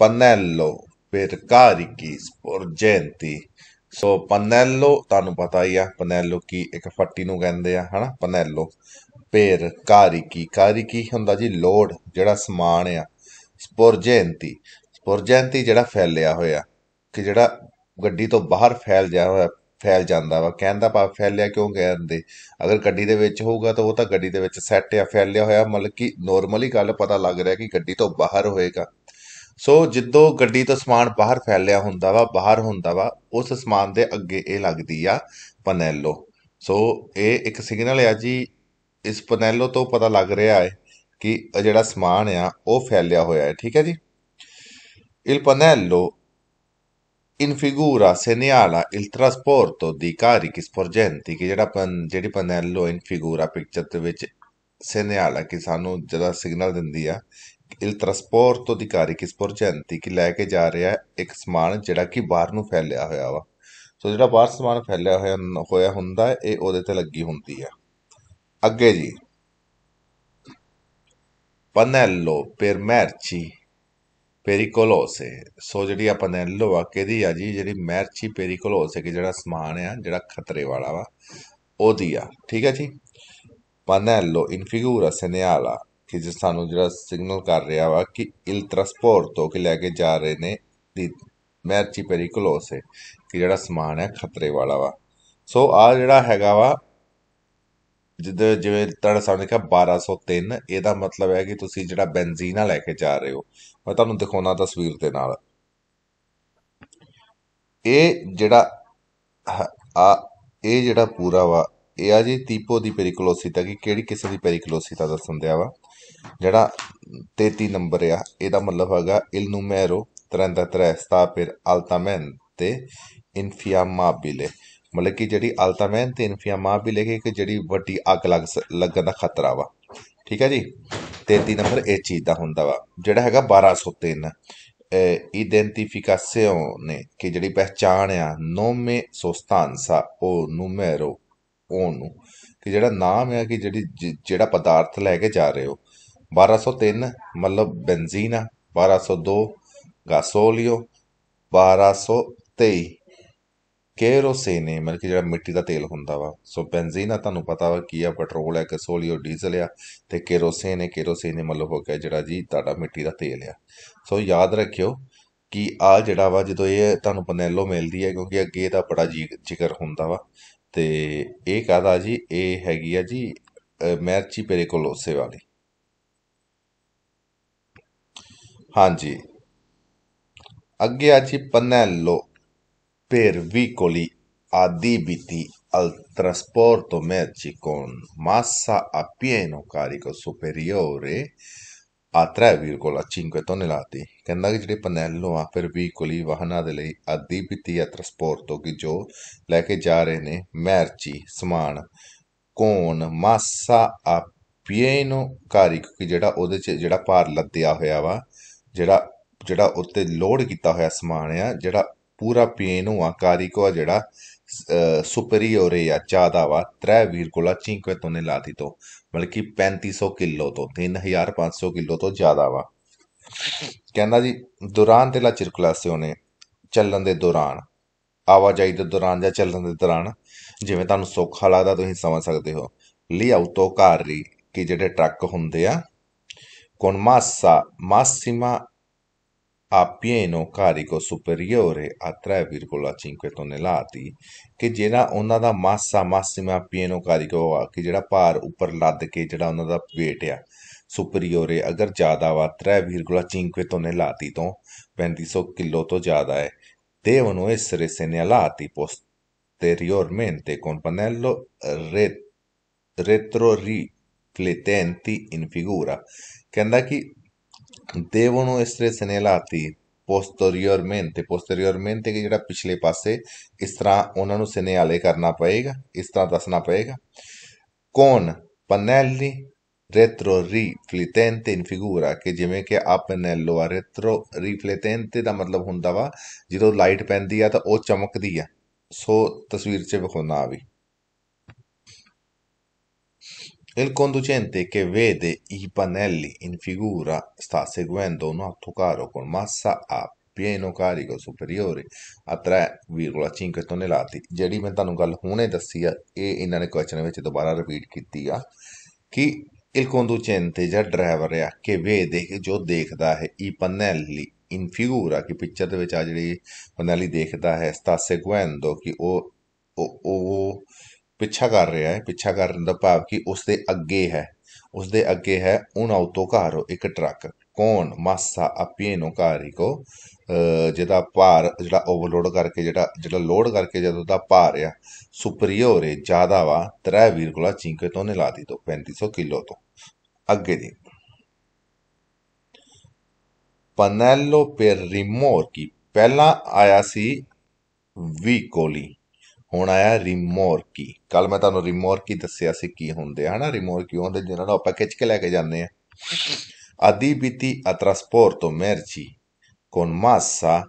Panello per ਕੀ Urgenti ਸੋ ਪਨੈਲੋ ਤੁਹਾਨੂੰ ਪਤਾ ਹੀ ਆ ਪਨੈਲੋ ਕੀ ਇੱਕ ਫੱਟੀ ਨੂੰ ਕਹਿੰਦੇ ਆ ਹਨਾ ਪਨੈਲੋ ਪੇਰ ਕਾਰੀ ਕੀ ਹੁੰਦਾ ਜੀ ਲੋਡ ਜਿਹੜਾ ਸਮਾਨ ਆ ਸਪੁਰਜੈਂਤੀ ਸਪੁਰਜੈਂਤੀ ਜਿਹੜਾ ਫੈਲਿਆ ਹੋਇਆ ਕਿ ਜਿਹੜਾ ਗੱਡੀ ਤੋਂ ਬਾਹਰ ਫੈਲ ਜਾ ਹੋਇਆ ਫੈਲ ਜਾਂਦਾ ਵਾ ਕਹਿੰਦਾ ਪਾ ਫੈਲਿਆ ਕਿਉਂ ਕਹਿੰਦੇ ਅਗਰ ਗੱਡੀ ਦੇ ਵਿੱਚ ਹੋਊਗਾ ਤਾਂ ਉਹ ਤਾਂ ਗੱਡੀ ਦੇ ਵਿੱਚ ਸੈੱਟ ਆ ਫੈਲਿਆ ਹੋਇਆ ਮਤਲਬ ਕਿ ਨਾਰਮਲੀ ਗੱਲ ਪਤਾ ਲੱਗ ਰਿਹਾ ਕਿ ਗੱਡੀ ਤੋਂ ਬਾਹਰ ਹੋਏਗਾ ਸੋ ਜਿੱਦੋਂ ਗੱਡੀ ਤੋਂ ਸਮਾਨ ਬਾਹਰ ਫੈਲਿਆ ਹੁੰਦਾ ਵਾ ਬਾਹਰ ਹੁੰਦਾ ਵਾ ਉਸ ਸਮਾਨ ਦੇ ਅੱਗੇ ਇਹ ਲੱਗਦੀ ਆ ਪਨੈਲੋ ਸੋ ਇਹ ਇੱਕ ਸਿਗਨਲ ਆ ਜੀ ਇਸ ਪਨੈਲੋ ਤੋਂ ਪਤਾ ਲੱਗ ਰਿਹਾ ਹੈ ਕਿ ਜਿਹੜਾ ਸਮਾਨ ਆ ਉਹ ਫੈਲਿਆ ਹੋਇਆ ਹੈ ਠੀਕ ਹੈ ਜੀ ਇਨ ਫਿਗੂਰਾ ਸੇਨਿਆਲਾ ਇਲ il ਦੀ ਕਾਰੀ ਕਿਸ ਪਰਜੈਂਟੀ ਕਿ ਜਿਹੜਾ ਪਨ ਜਿਹੜੀ ਪਨੈਲੋ ਇਨ ਫਿਗੂਰਾ ਪਿਕਚਰ ਦੇ ਵਿੱਚ ਸੇਨਿਆਲਾ ਕਿ ਸਾਨੂੰ ਜਿਹੜਾ ਸਿਗਨਲ ਦਿੰਦੀ ਆ ਇਲ trasporto di carichi sporgenti ਕਿ ਲੈ ਕੇ ਜਾ ਰਿਹਾ ਇੱਕ ਸਮਾਨ ਜਿਹੜਾ ਕਿ ਬਾਹਰ ਨੂੰ ਫੈਲਿਆ ਹੋਇਆ ਵਾ ਸੋ ਜਿਹੜਾ ਬਾਹਰ ਸਮਾਨ ਫੈਲਿਆ ਹੋਇਆ ਹੋਇਆ ਹੁੰਦਾ ਇਹ ਉਹਦੇ ਤੇ ਲੱਗੀ ਹੁੰਦੀ ਆ ਅੱਗੇ ਜੀ ਪਨੈਲੋ ਪਰ ਮਰਚੀ ਪੈਰੀਕੋਲੋਸੇ ਸੋ ਜਿਹੜੀ ਆ ਪਨੈਲੋ ਆ ਕਿਹਦੀ ਆ ਜੀ ਜਿਹੜੀ ਮੈਰਚੀ ਪੈਰੀਕੋਲੋਸੇ ਕਿ ਜਿਹੜਾ ਸਮਾਨ ਆ ਜਿਹੜਾ ਖਤਰੇ ਵਾਲਾ ਵਾ ਉਹਦੀ ਆ ਠੀਕ ਆ ਜੀ ਪਨੈਲੋ ਇਨ ਫਿਗੂਰਾ ਸੇਨੇਆਲਾ ਕਿ ਜਿਸ ਸਾਨੂੰ ਜਿਹੜਾ ਸਿਗਨਲ ਕਰ ਰਿਹਾ ਵਾ ਕਿ ਇਲ ਤੋਂ ਕਿ ਲੈ ਕੇ ਜਾ ਰਹੇ ਨੇ ਦੀ ਮੈਰਚੀ ਪੈਰੀਕਲੋਸ ਹੈ ਕਿ ਜਿਹੜਾ ਸਮਾਨ ਹੈ ਖਤਰੇ ਵਾਲਾ ਵਾ ਸੋ ਆ ਜਿਹੜਾ ਹੈਗਾ ਵਾ ਜਿੱਦ ਜਿਵੇਂ ਤੜ ਸਾਹਮਣੇ ਕਿਹਾ 1203 ਇਹਦਾ ਮਤਲਬ ਹੈ ਕਿ ਤੁਸੀਂ ਜਿਹੜਾ ਆ ਲੈ ਕੇ ਜਾ ਰਹੇ ਹੋ ਮੈਂ ਤੁਹਾਨੂੰ ਦਿਖਾਉਣਾ ਤਸਵੀਰ ਦੇ ਨਾਲ ਇਹ ਜਿਹੜਾ ਆ ਇਹ ਜਿਹੜਾ ਪੂਰਾ ਵਾ ਇਹ ਆ ਜੀ ਤੀਪੋ ਦੀ ਪੈਰੀਕਲੋਸੀ ਤਾਂ ਕਿ ਕਿਹੜੀ ਕਿਸੇ ਦੀ ਪੈਰੀਕਲੋਸੀ ਤਾਂ ਦੱਸਣ ਦਿਆ ਵਾ ਜਿਹੜਾ 33 ਨੰਬਰ ਆ ਇਹਦਾ ਮਤਲਬ ਹੈਗਾ ਇਲ ਨੂਮੈਰੋ 33 ਅਲਤਾਮੈਨ ਤੇ altamente ਮਾਬਿਲੇ ਮਤਲਬ ਕਿ ਜਿਹੜੀ ਅਲਤਾਮੈਨ ਤੇ ਮਾਬਿਲੇ ਕਿ ਜਿਹੜੀ ਵੱਡੀ ਅੱਗ ਲੱਗ ਲੱਗਣ ਦਾ ਖਤਰਾ ਵਾ ਠੀਕ ਹੈ ਜੀ 33 ਨੰਬਰ ਇਹ ਚੀਜ਼ ਦਾ ਹੁੰਦਾ ਵਾ ਜਿਹੜਾ ਹੈਗਾ 1203 ਨੇ ਕਿ ਜਿਹੜੀ ਪਹਿਚਾਣ ਆ ਨੋਮੇ ਸੋਸਟਾਂਸਾ o numero ਉਹਨੂੰ ਕਿ ਜਿਹੜਾ ਨਾਮ ਹੈ ਕਿ ਜਿਹੜੀ ਜਿਹੜਾ ਪਦਾਰਥ ਲੈ ਕੇ ਜਾ ਰਹੇ ਹੋ 1203 ਮਤਲਬ benzina, 1202 ਗਾਸੋਲੀਓ 1223 ਕੇਰੋਸੇਨੇ ਮਤਲਬ ਕਿ ਜਿਹੜਾ ਮਿੱਟੀ ਦਾ ਤੇਲ ਹੁੰਦਾ ਵਾ ਸੋ ਬੈਂਜ਼ੀਨ ਆ ਤੁਹਾਨੂੰ ਪਤਾ ਵਾ ਕੀ ਆ ਪੈਟਰੋਲ ਹੈ ਕਸੋਲੀਓ ਡੀਜ਼ਲ ਆ ਤੇ ਕੇਰੋਸੇਨ ਹੈ ਕੇਰੋਸੇਨ ਮਤਲਬ ਹੋ ਗਿਆ ਜਿਹੜਾ ਜੀ ਤੁਹਾਡਾ ਮਿੱਟੀ ਦਾ ਤੇਲ ਆ ਸੋ ਯਾਦ ਰੱਖਿਓ ਕਿ ਆ ਜਿਹੜਾ ਵਾ ਜਦੋਂ ਇਹ ਤੁਹਾਨੂੰ ਪਨੈਲੋ ਮਿਲਦੀ ਹੈ ਕਿਉਂਕਿ ਅੱਗੇ ਦਾ ਬੜਾ ਜ਼ਿਕਰ ਹੁੰਦਾ ਵਾ ਤੇ ਇਹ ਕਹਦਾ ਜੀ ਇਹ ਹੈਗੀ ਆ ਜੀ ਮੈਰਚੀ ਕੋਲੋਸੇ ਵਾਲੀ ਹਾਂਜੀ ਅੱਗੇ ਆ ਜੀ ਪੰਨੇ ਲੋ ਫਿਰ ਵੀ ਕੋਲੀ ਆਦੀ ਬੀਤੀ ਅਲ ਟਰਾਂਸਪੋਰਟੋ ਮੈਚੀ ਕੋਨ ਮਾਸਾ ਆ ਪੀਨੋ ਕਾਰਿਕੋ ਸੁਪੀਰੀਓਰੇ ਆ 3,5 ਟੋਨੇਲਾਤੀ ਕਹਿੰਦਾ ਕਿ ਜਿਹੜੇ ਲੋ ਆ ਫਿਰ ਵੀ ਕੋਲੀ ਵਾਹਨਾਂ ਦੇ ਲਈ ਆਦੀ ਬੀਤੀ ਆ ਟਰਾਂਸਪੋਰਟੋ ਕਿ ਜੋ ਲੈ ਕੇ ਜਾ ਰਹੇ ਨੇ ਮੈਰਚੀ ਸਮਾਨ ਕੋਨ ਮਾਸਾ ਆ ਪੀਨੋ ਕਾਰਿਕੋ ਕਿ ਜਿਹੜਾ ਉਹਦੇ ਚ ਜਿਹੜਾ ਭਾਰ ਲੱਦਿਆ ਹੋਇਆ ਵਾ ਜਿਹੜਾ ਜਿਹੜਾ ਉੱਤੇ ਲੋਡ ਕੀਤਾ ਹੋਇਆ ਸਮਾਨ ਆ ਜਿਹੜਾ ਪੂਰਾ ਪੇਨ ਹੋਆ ਕਾਰੀਕੋ ਕੋ ਜਿਹੜਾ ਸੁਪਰੀਓਰ ਆ ਜ਼ਿਆਦਾ ਵਾ ਤਰੇ ਵੀਰ ਕੋਲਾ 500 ਨੇ ਲਾਤੀ ਤੋਂ ਬਲਕਿ 3500 ਕਿਲੋ ਤੋਂ 3500 ਕਿਲੋ ਤੋਂ ਜ਼ਿਆਦਾ ਵਾ ਕਹਿੰਦਾ ਜੀ ਦੌਰਾਨ ਤੇ ਲਾ ਨੇ ਚੱਲਣ ਦੇ ਦੌਰਾਨ ਆਵਾਜਾਈ ਦੇ ਦੌਰਾਨ ਜਾਂ ਚੱਲਣ ਦੇ ਦੌਰਾਨ ਜਿਵੇਂ ਤੁਹਾਨੂੰ ਸੌਖਾ ਲੱਗਦਾ ਤੁਸੀਂ ਸਮਝ ਸਕਦੇ ਹੋ ਲਿਆਉ ਤੋਂ ਕਾਰੀ ਰੀ ਕਿ ਜਿਹੜੇ ਟਰੱਕ ਹੁੰਦੇ ਆ con massa massima a pieno carico superiore a 3,5 tonnellate, che ਜਿਹੜਾ una da massa massima a pieno carico, che ਜਿਹੜਾ par ਉੱਪਰ ਲੱਦ ਕੇ ਜਿਹੜਾ ਉਹਨਾਂ ਦਾ weight ਆ ਸੁਪਰੀਓਰੇ ਅਗਰ ਜ਼ਿਆਦਾ ਵਾ 3,5 tonnellate, ਤੋਂ 3500 ਕਿਲੋ ਤੋਂ giada, è. Eh. devono essere segnalati posteriormente con pannello eh, re, retroriflettenti in figura ਕਹਿੰਦਾ ਕਿ ਦੇਵ ਨੂੰ ਇਸ ਤਰ੍ਹਾਂ ਸਨੇਲਾਤੀ ਪੋਸਟਰੀਅਰਮੈਂਟ ਪੋਸਟਰੀਅਰਮੈਂਟ ਕਿ ਜਿਹੜਾ ਪਿਛਲੇ ਪਾਸੇ ਇਸ ਤਰ੍ਹਾਂ ਉਹਨਾਂ ਨੂੰ ਸਿਨੇਹਾਲੇ ਕਰਨਾ ਪਏਗਾ ਇਸ ਤਰ੍ਹਾਂ ਦੱਸਣਾ ਪਏਗਾ ਕੌਣ ਪਨੈਲੀ ਰੈਟਰੋ ਰਿਫਲੇਟੈਂਟੇ ਇਨ ਫਿਗੂਰਾ ਕਿ ਜਿਵੇਂ ਕਿ ਆਪਨੇ ਪਨੈਲੋ ਰੈਟਰੋ ਰਿਫਲੇਟੈਂਟੇ ਦਾ ਮਤਲਬ ਹੁੰਦਾ ਵਾ ਜਦੋਂ ਲਾਈਟ ਪੈਂਦੀ ਆ ਤਾਂ ਉਹ ਚਮਕਦੀ ਆ ਸੋ ਤਸਵੀਰ 'ਚ ਵਿਖਾਉਣਾ ਆ ਵੀ Il conducente che vede i pannelli in figura sta seguendo un autocarro con massa a pieno carico superiore a 3,5 tonnellate. Già diventano un ਗੱਲ da sia ਆ ਇਹ ਇਹਨਾਂ ਨੇ ਕੁਐਸਚਨ ਵਿੱਚ ਦੁਬਾਰਾ ਰਿਪੀਟ ਕੀਤੀ ਆ il conducente già driver eh, che vede ਜੋ ਦੇਖਦਾ ਹੈ i pannelli in figura ਕਿ ਪਿਕਚਰ ਦੇ i pannelli ਜਿਹੜੀ ਪਨੈਲੀ ਦੇਖਦਾ ਹੈ sta seguendo ਕਿ o, o ਪਿੱਛਾ ਕਰ ਰਿਹਾ ਹੈ ਪਿੱਛਾ ਕਰਨ ਦਾ ਭਾਵ ਕਿ ਉਸ ਦੇ ਅੱਗੇ ਹੈ ਉਸ ਦੇ ਅੱਗੇ ਹੈ ਆਟੋ ਘਾਰੋ ਇੱਕ ਟਰੱਕ ਕੌਣ ਮਾਸਾ ਆਪੀਨੋ ਕੋ ਜਿਹਦਾ ਭਾਰ ਜਿਹੜਾ ਓਵਰਲੋਡ ਕਰਕੇ ਜਿਹੜਾ ਜਿਹੜਾ ਲੋਡ ਕਰਕੇ ਜਦੋਂ ਦਾ ਭਾਰ ਆ ਸੁਪਰੀਅਰ ਹੈ ਜ਼ਿਆਦਾ ਵਾ 3,5 ਤੋਂ ਨੇ ਲਾ ਤੋਂ 3500 ਕਿਲੋ ਤੋਂ ਅੱਗੇ ਦੀ ਪਨੈਲੋ ਪਰ ਰਿਮੋਰ ਕੀ ਪਹਿਲਾ ਆਇਆ ਸੀ ਵੀ ਕੋਲੀ ਹੁਣ ਆਇਆ ਰਿਮੋਰਕੀ ਕੱਲ ਮੈਂ ਤੁਹਾਨੂੰ ਰਿਮੋਰਕੀ ਦੱਸਿਆ ਸੀ ਕੀ ਹੁੰਦੇ ਆ ਹਨਾ ਰਿਮੋਰਕੀ ਹੁੰਦੇ ਜਿਹਨਾਂ ਨੂੰ ਆਪਾਂ ਖਿੱਚ ਕੇ ਲੈ ਕੇ ਜਾਂਦੇ ਆ ਆਦੀ ਬੀਤੀ trasporto ਮਰਚੀ ਕੋਨ ਮਾਸਾ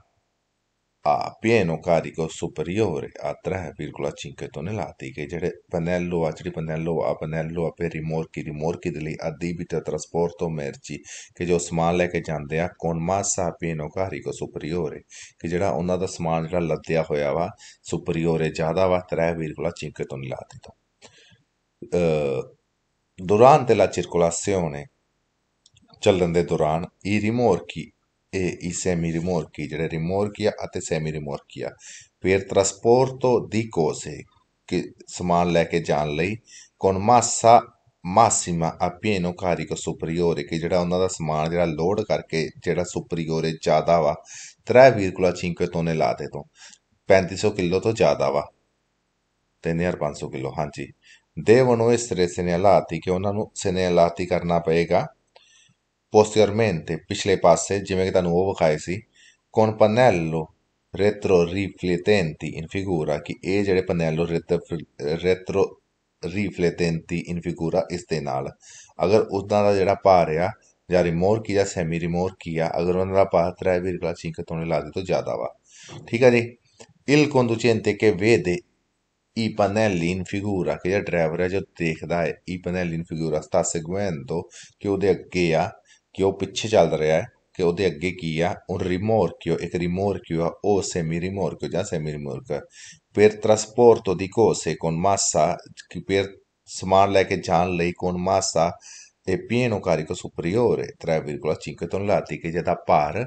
a pieno carico superiore a 3,5 tonnellate che il pannello a ਜਿਹੜੀ pannello a pannello a per rimorchi rimorchi ਦੇ li adibita trasporto merci che ਜੋ ਸਮਾਨ ਲੈ ਕੇ ਜਾਂਦੇ con massa pieno carico superiore che ਜਿਹੜਾ ਉਹਨਾਂ da ਸਮਾਨ ਜਿਹੜਾ ਲੱਦਿਆ ਹੋਇਆ ਵਾ superiore jada va 3,5 tonnellate ਤੋਂ durante la circolazione chalande duran i rimorchi e i semiremorchi, delle rimorchi e ਸੈਮੀ ਰਿਮੋਰਕੀਆ per trasporto di cose che ਸਮਾਨ le che già lei con massa massima a pieno carico superiore che già una da ਦਾ ਸਮਾਨ load load che già superiore già dava 3,5 tonnellate to 3500 kilo ਤੋਂ ਜ਼ਿਆਦਾ ਵਾ 3500 kilo ਹਾਂਜੀ ਦੇਵਨੋ ਇਸ ਤਰ੍ਹਾਂ ਸਨੇਲਾਤੀ ਕਿ ਉਹਨਾਂ ਨੂੰ ਸਨੇਲਾਤੀ ਕਰਨਾ ਪਏਗਾ Posteriormente, ਪਿਛਲੇ ਪਾਸੇ ਜਿਵੇਂ ਕਿ ਤੁਹਾਨੂੰ ਉਹ ਵਿਖਾਏ ਸੀ ਕੌਨਪਨੈਲੋ ਰੇਤਰੋ ਰਿਫਲੇਟੈਂਤੀ ਇਨ ਫਿਗੂਰਾ ਕਿ ਇਹ ਜਿਹੜੇ ਪਨੈਲੋ ਰੇਤਰੋ ਰਿਫਲੇਟੈਂਤੀ ਇਨ ਫਿਗੂਰਾ ਇਸ ਦੇ ਨਾਲ ਅਗਰ ਉਦਾਂ ਦਾ ਜਿਹੜਾ ਭਾਰ ਆ ਜਾਂ ਰਿਮੋਰ ਕੀ ਜਾਂ ਸੈਮੀ ਰਿਮੋਰ ਕੀ ਆ ਅਗਰ ਉਹਨਾਂ ਦਾ ਭਾਰ 3.5 ਤੋਂ ਲਾਦੇ ਤੋਂ ਜ਼ਿਆਦਾ ਵਾ ਠੀਕ ਆ ਜੀ ਇਲ ਕੰਦੂਚੈਂਤੇ ਕੇ ਵੇਦੇ i pannelli in figura che il driver è già ਦੇਖਦਾ ਹੈ i pannelli in figura sta seguendo che ਉਹਦੇ ਅੱਗੇ ਆ ਕਿ ਉਹ ਪਿੱਛੇ ਚੱਲ ਰਿਹਾ ਹੈ ਕਿ ਉਹਦੇ ਅੱਗੇ ਕੀ ਆ ਉਹ rimorchio e rimorchio o semirimorchio, già semirimorchio per trasporto di cose con massa per ਸਮਾਨ ਲੈ ਕੇ ਜਾਣ ਲਈ ਕੋਨ ਮਾਸਾ e pieno carico superiore 3,5 tonnellate che ਜਿਹਦਾ ਭਾਰ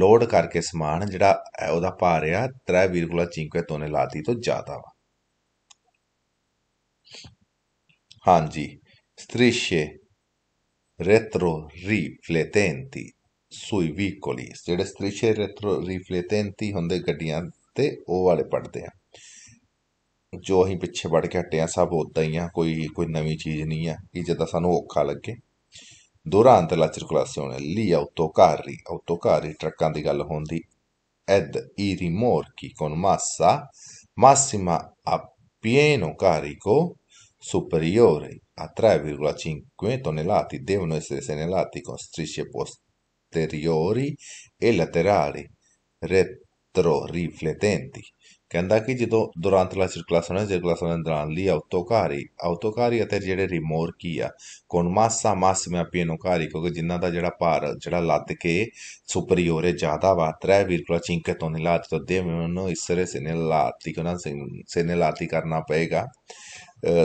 ਲੋਡ ਕਰਕੇ ਸਮਾਨ ਜਿਹੜਾ ਉਹਦਾ ਭਾਰ ਆ 3,5 ਟਨਲਾਤੀ ਤੋਂ ਜ਼ਿਆਦਾ ਵਾ ਹਾਂਜੀ ਸਤ੍ਰਿਸ਼ੇ retroriflettenti sui vicoli, ਜਿਹੜੇ strisce retroriflettenti ਹੁੰਦੇ ਗੱਡੀਆਂ ਤੇ ਉਹ ਵਾਲੇ ਪੜਦੇ ਆ ਜੋ ਅਸੀਂ ਪਿੱਛੇ ਪੜ ਕੇ ਹਟੇ ਆ ਸਭ ਉਦਾਂ ਹੀ ਆ ਕੋਈ ਕੋਈ ਨਵੀਂ ਚੀਜ਼ ਨਹੀਂ ਆ ਕਿ ਜਿੱਦਾਂ ਸਾਨੂੰ ਔਖਾ ਲੱਗੇ durante la circolazione gli autocarri, autocarri traccando gallondi ed i rimorchi con massa massima a pieno carico superiori a 3,5 tonnellate devono essere segnalati con strisce posteriori e laterali retroriflettenti che andacheggio durante la circolazione circoleranno gli autocari. Autocari a terziere rimorchia con massa massima a pieno carico che जिन्ना का जेड़ा भार जेड़ा लद के सुपरियोर है ज़्यादा वा त्रै बिल्कुल छिंके तो नहीं लाती तो देव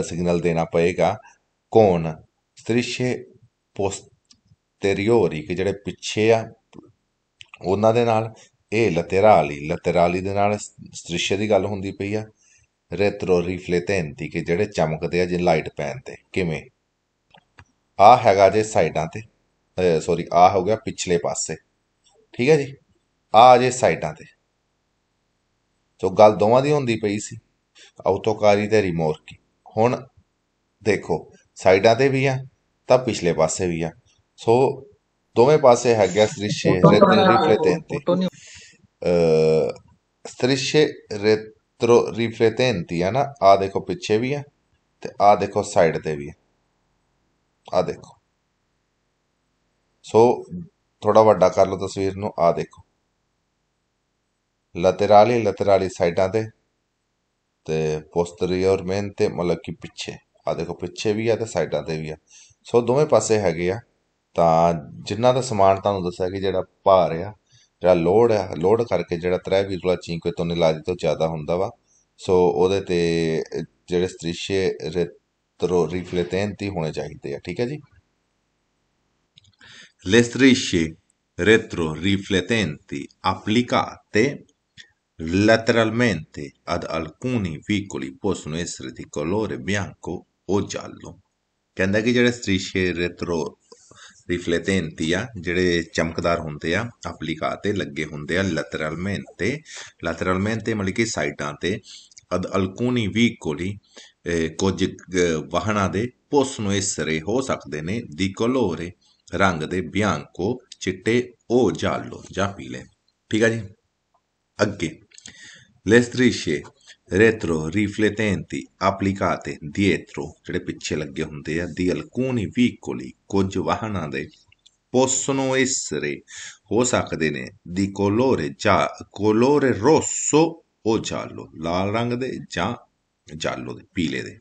ਸਿਗਨਲ ਦੇਣਾ ਪਏਗਾ ਕੋਨ दृश्य ਪੋਸਟੇਰੀਓਰੀ ਕਿ ਜਿਹੜੇ ਪਿੱਛੇ ਆ ਉਹਨਾਂ ਦੇ ਨਾਲ ਇਹ ਲਤੇਰਾਲੀ ਲਤੇਰਾਲੀ ਦੇ ਨਾਲ ਦ੍ਰਿਸ਼ ਦੀ ਗੱਲ ਹੁੰਦੀ ਪਈ ਆ ਰੈਟਰੋ ਰਿਫਲੇਟੈਂਟੀ ਕਿ ਜਿਹੜੇ ਚਮਕਦੇ ਆ ਜੇ ਲਾਈਟ ਪੈਣ ਤੇ ਕਿਵੇਂ ਆ ਹੈਗਾ ਜੇ ਸਾਈਡਾਂ ਤੇ ਸੌਰੀ ਆ ਹੋ ਗਿਆ ਪਿਛਲੇ ਪਾਸੇ ਠੀਕ ਹੈ ਜੀ ਆ ਜੇ ਸਾਈਡਾਂ ਤੇ ਜੋ ਗੱਲ ਦੋਵਾਂ ਦੀ ਹੁੰਦੀ ਪਈ ਸੀ ਔਤੋਕਾਰੀ ਤੇ ਰਿਮੋਰਕ ਹੁਣ ਦੇਖੋ ਸਾਈਡਾਂ 'ਤੇ ਵੀ ਆ ਤਾਂ ਪਿਛਲੇ ਪਾਸੇ ਵੀ ਆ ਸੋ ਦੋਵੇਂ ਪਾਸੇ ਹੈਗਾ ਸ੍ਰਿਸ਼ੇ ਰਿਫਲੇਟੈਂਤੀ ਅ ਸ੍ਰਿਸ਼ੇ ਰੇਟਰੋ ਰਿਫਲੇਟੈਂਤੀ ਆ ਨਾ ਆ ਦੇਖੋ ਪਿੱਛੇ ਵੀ ਆ ਤੇ ਆ ਦੇਖੋ ਸਾਈਡ ਤੇ ਵੀ ਆ ਆ ਦੇਖੋ ਸੋ ਥੋੜਾ ਵੱਡਾ ਕਰ ਲਓ ਤਸਵੀਰ ਨੂੰ ਆ ਦੇਖੋ ਲਤਰਾਲੀ ਲਤਰਾਲੀ ਸਾਈਡਾਂ ਤੇ ਤੇ ਪੋਸਟਰੀਅਰਮੈਂਟ ਮਤਲਬ ਕਿ ਪਿੱਛੇ ਆ ਦੇਖੋ ਪਿੱਛੇ ਵੀ ਆ ਤੇ ਸਾਈਡਾਂ ਤੇ ਵੀ ਆ ਸੋ ਦੋਵੇਂ ਪਾਸੇ ਹੈਗੇ ਆ ਤਾਂ ਜਿਨ੍ਹਾਂ ਦਾ ਸਮਾਨ ਤੁਹਾਨੂੰ ਦੱਸਿਆ ਕਿ ਜਿਹੜਾ ਭਾਰ ਆ ਜਿਹੜਾ ਲੋਡ ਆ ਲੋਡ ਕਰਕੇ ਜਿਹੜਾ ਵੀ ਵੀਰਲਾ ਚੀਂਕੋ ਤੋਂ ਨਿਲਾਜ ਤੋਂ ਜ਼ਿਆਦਾ ਹੁੰਦਾ ਵਾ ਸੋ ਉਹਦੇ ਤੇ ਜਿਹੜੇ ਸਤ੍ਰਿਸ਼ੇ ਰੇਤਰੋ ਰਿਫਲੇਟੈਂਟੀ ਹੋਣੇ ਚਾਹੀਦੇ ਆ ਠੀਕ ਹੈ ਜੀ le strisce ਰਿਫਲੇਟੈਂਟੀ applicate Lateralmente ad alcuni vicoli possono essere di colore bianco o giallo ਕਹਿੰਦਾ ਕਿ ਜਿਹੜੇ strisce retro riflettenti ਆ ਜਿਹੜੇ ਚਮਕਦਾਰ ਹੁੰਦੇ ਆ ਅਪਲੀਕਾ lateralmente lateralmente ਮਤਲਬ ਕਿ ਸਾਈਡਾਂ ad alcuni vicoli ਕੁਝ ਵਾਹਨਾਂ ਦੇ possono essere ਹੋ ਸਕਦੇ di colore rangade bianco ਚਿੱਟੇ o giallo ਜਾਂ ਪੀਲੇ ਠੀਕ ਆ Le strisce retro riflettenti applicate dietro, ਜਿਹੜੇ ਪਿੱਛੇ lagge hunde a di alcuni veicoli, ਕੁਝ ਵਾਹਨਾਂ ਦੇ possono essere ਹੋ ਸਕਦੇ ਨੇ di colore già colore rosso o giallo, la rang de ਜਾਂ giallo de ਪੀਲੇ ਦੇ